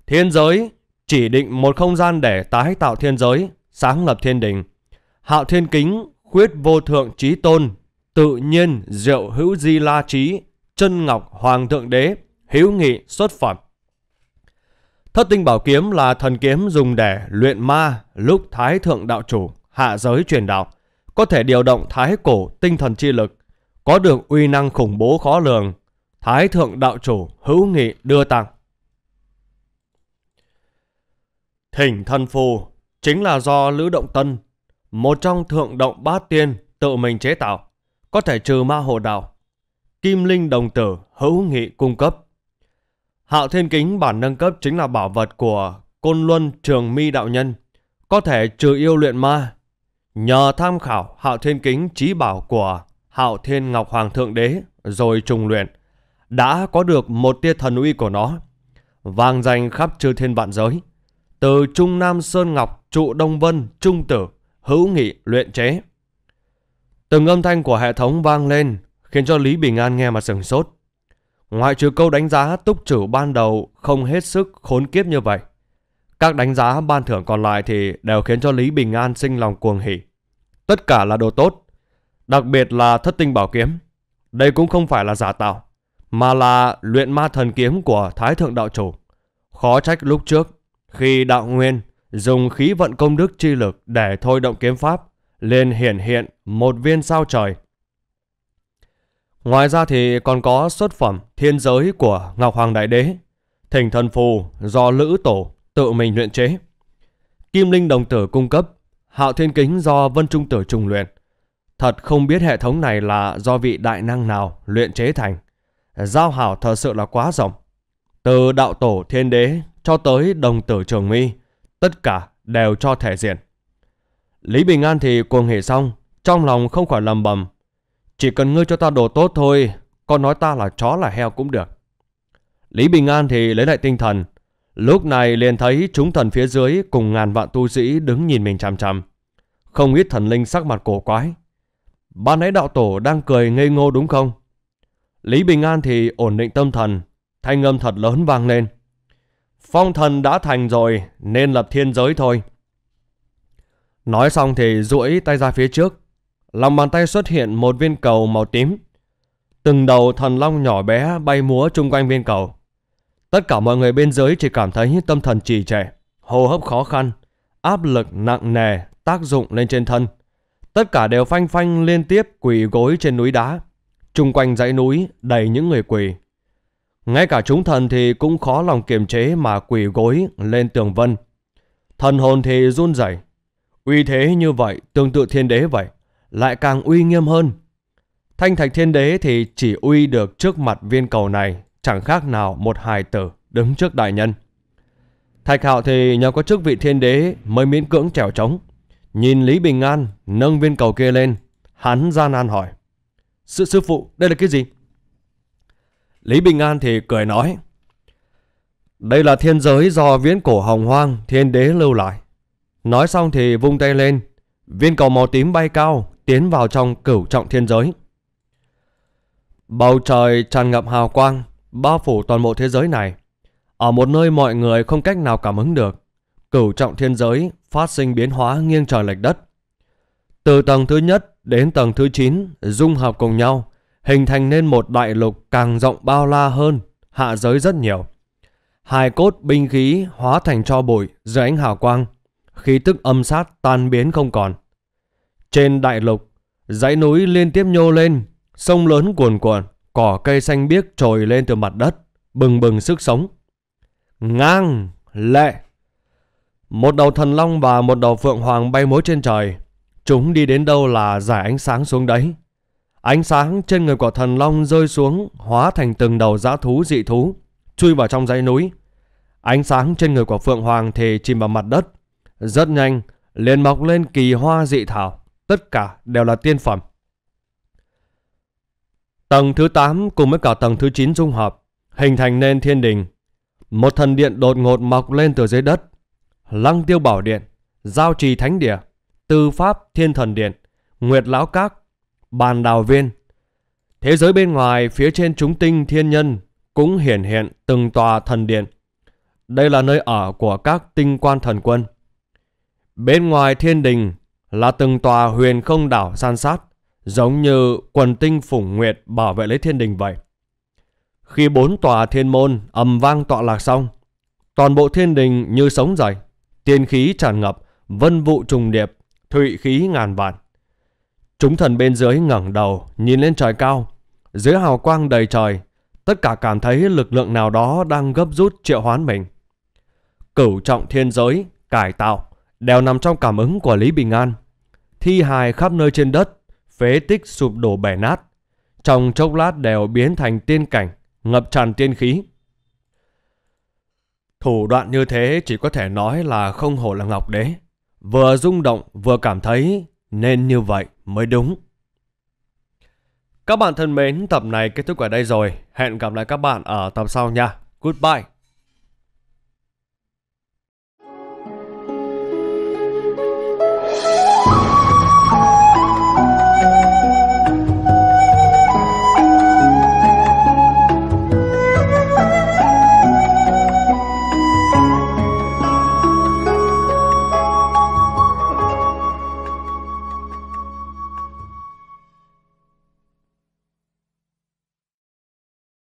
Thiên giới chỉ định một không gian để tái tạo thiên giới, sáng lập thiên đình. Hạo thiên kính, khuyết vô thượng trí tôn, tự nhiên diệu hữu di la trí, chân ngọc hoàng thượng đế, hữu nghị xuất phẩm. Thất tinh bảo kiếm là thần kiếm dùng để luyện ma lúc thái thượng đạo chủ hạ giới truyền đạo, có thể điều động thái cổ tinh thần chi lực, có được uy năng khủng bố khó lường. Thái thượng đạo chủ hữu nghị đưa tặng. Thỉnh thần phù chính là do Lữ Động Tân, một trong thượng động bát tiên tự mình chế tạo, có thể trừ ma hồ đạo, Kim Linh đồng tử hữu nghị cung cấp. Hạo thiên kính bản nâng cấp chính là bảo vật của Côn Luân Trường Mi Đạo Nhân, có thể trừ yêu luyện ma. Nhờ tham khảo Hạo thiên kính trí bảo của Hạo thiên Ngọc Hoàng Thượng Đế rồi trùng luyện, đã có được một tia thần uy của nó, vang danh khắp chư thiên vạn giới. Từ Trung Nam Sơn Ngọc, Trụ Đông Vân, Trung Tử, Hữu Nghị luyện chế. Từng âm thanh của hệ thống vang lên, khiến cho Lý Bình An nghe mà sừng sốt. Ngoại trừ câu đánh giá túc trử ban đầu không hết sức khốn kiếp như vậy. Các đánh giá ban thưởng còn lại thì đều khiến cho Lý Bình An sinh lòng cuồng hỷ Tất cả là đồ tốt, đặc biệt là thất tinh bảo kiếm. Đây cũng không phải là giả tạo, mà là luyện ma thần kiếm của Thái Thượng Đạo Chủ. Khó trách lúc trước, khi Đạo Nguyên dùng khí vận công đức chi lực để thôi động kiếm pháp, liền hiển hiện một viên sao trời Ngoài ra thì còn có xuất phẩm thiên giới của Ngọc Hoàng Đại Đế, thỉnh thần phù do Lữ Tổ tự mình luyện chế. Kim Linh Đồng Tử cung cấp, Hạo Thiên Kính do Vân Trung Tử trùng luyện. Thật không biết hệ thống này là do vị đại năng nào luyện chế thành. Giao hảo thật sự là quá rộng. Từ đạo tổ thiên đế cho tới đồng tử trường mi, tất cả đều cho thể diện. Lý Bình An thì cuồng hỉ xong, trong lòng không khỏi lầm bầm chỉ cần ngươi cho ta đồ tốt thôi, con nói ta là chó là heo cũng được. Lý Bình An thì lấy lại tinh thần. Lúc này liền thấy chúng thần phía dưới cùng ngàn vạn tu sĩ đứng nhìn mình chằm chằm. Không ít thần linh sắc mặt cổ quái. Ban nãy đạo tổ đang cười ngây ngô đúng không? Lý Bình An thì ổn định tâm thần, thanh âm thật lớn vang lên. Phong thần đã thành rồi nên lập thiên giới thôi. Nói xong thì duỗi tay ra phía trước, lòng bàn tay xuất hiện một viên cầu màu tím. Từng đầu thần long nhỏ bé bay múa chung quanh viên cầu. Tất cả mọi người bên dưới chỉ cảm thấy tâm thần trì trệ, hô hấp khó khăn, áp lực nặng nề tác dụng lên trên thân. Tất cả đều phanh phanh liên tiếp quỳ gối trên núi đá, chung quanh dãy núi đầy những người quỳ. Ngay cả chúng thần thì cũng khó lòng kiềm chế mà quỳ gối lên tường vân. Thần hồn thì run rẩy, uy thế như vậy tương tự thiên đế vậy lại càng uy nghiêm hơn. Thanh thạch thiên đế thì chỉ uy được trước mặt viên cầu này, chẳng khác nào một hài tử đứng trước đại nhân. Thạch hạo thì nhờ có chức vị thiên đế mới miễn cưỡng trèo trống. Nhìn Lý Bình An nâng viên cầu kia lên, hắn gian nan hỏi. Sư sư phụ, đây là cái gì? Lý Bình An thì cười nói. Đây là thiên giới do viễn cổ hồng hoang thiên đế lưu lại. Nói xong thì vung tay lên, viên cầu màu tím bay cao, tiến vào trong cửu trọng thiên giới. Bầu trời tràn ngập hào quang, bao phủ toàn bộ thế giới này. Ở một nơi mọi người không cách nào cảm ứng được, cửu trọng thiên giới phát sinh biến hóa nghiêng trời lệch đất. Từ tầng thứ nhất đến tầng thứ 9 dung hợp cùng nhau, hình thành nên một đại lục càng rộng bao la hơn, hạ giới rất nhiều. hai cốt binh khí hóa thành cho bụi dưới ánh hào quang, khí tức âm sát tan biến không còn. Trên đại lục, dãy núi liên tiếp nhô lên, sông lớn cuồn cuộn, cỏ cây xanh biếc trồi lên từ mặt đất, bừng bừng sức sống. Ngang, lệ. Một đầu thần long và một đầu phượng hoàng bay múa trên trời. Chúng đi đến đâu là giải ánh sáng xuống đấy. Ánh sáng trên người của thần long rơi xuống, hóa thành từng đầu dã thú dị thú, chui vào trong dãy núi. Ánh sáng trên người của Phượng Hoàng thì chìm vào mặt đất. Rất nhanh, liền mọc lên kỳ hoa dị thảo tất cả đều là tiên phẩm. Tầng thứ 8 cùng với cả tầng thứ 9 dung hợp, hình thành nên thiên đình. Một thần điện đột ngột mọc lên từ dưới đất. Lăng tiêu bảo điện, giao trì thánh địa, tư pháp thiên thần điện, nguyệt lão các, bàn đào viên. Thế giới bên ngoài phía trên chúng tinh thiên nhân cũng hiển hiện từng tòa thần điện. Đây là nơi ở của các tinh quan thần quân. Bên ngoài thiên đình là từng tòa huyền không đảo san sát, giống như quần tinh phủng nguyệt bảo vệ lấy thiên đình vậy. Khi bốn tòa thiên môn ầm vang tọa lạc xong, toàn bộ thiên đình như sống dậy, tiên khí tràn ngập, vân vụ trùng điệp, thụy khí ngàn vạn. Chúng thần bên dưới ngẩng đầu, nhìn lên trời cao, dưới hào quang đầy trời, tất cả cảm thấy lực lượng nào đó đang gấp rút triệu hoán mình. Cửu trọng thiên giới, cải tạo đều nằm trong cảm ứng của Lý Bình An. Thi hài khắp nơi trên đất, phế tích sụp đổ bẻ nát, trong chốc lát đều biến thành tiên cảnh, ngập tràn tiên khí. Thủ đoạn như thế chỉ có thể nói là không hổ là Ngọc Đế, vừa rung động vừa cảm thấy nên như vậy mới đúng. Các bạn thân mến, tập này kết thúc ở đây rồi. Hẹn gặp lại các bạn ở tập sau nha. Goodbye!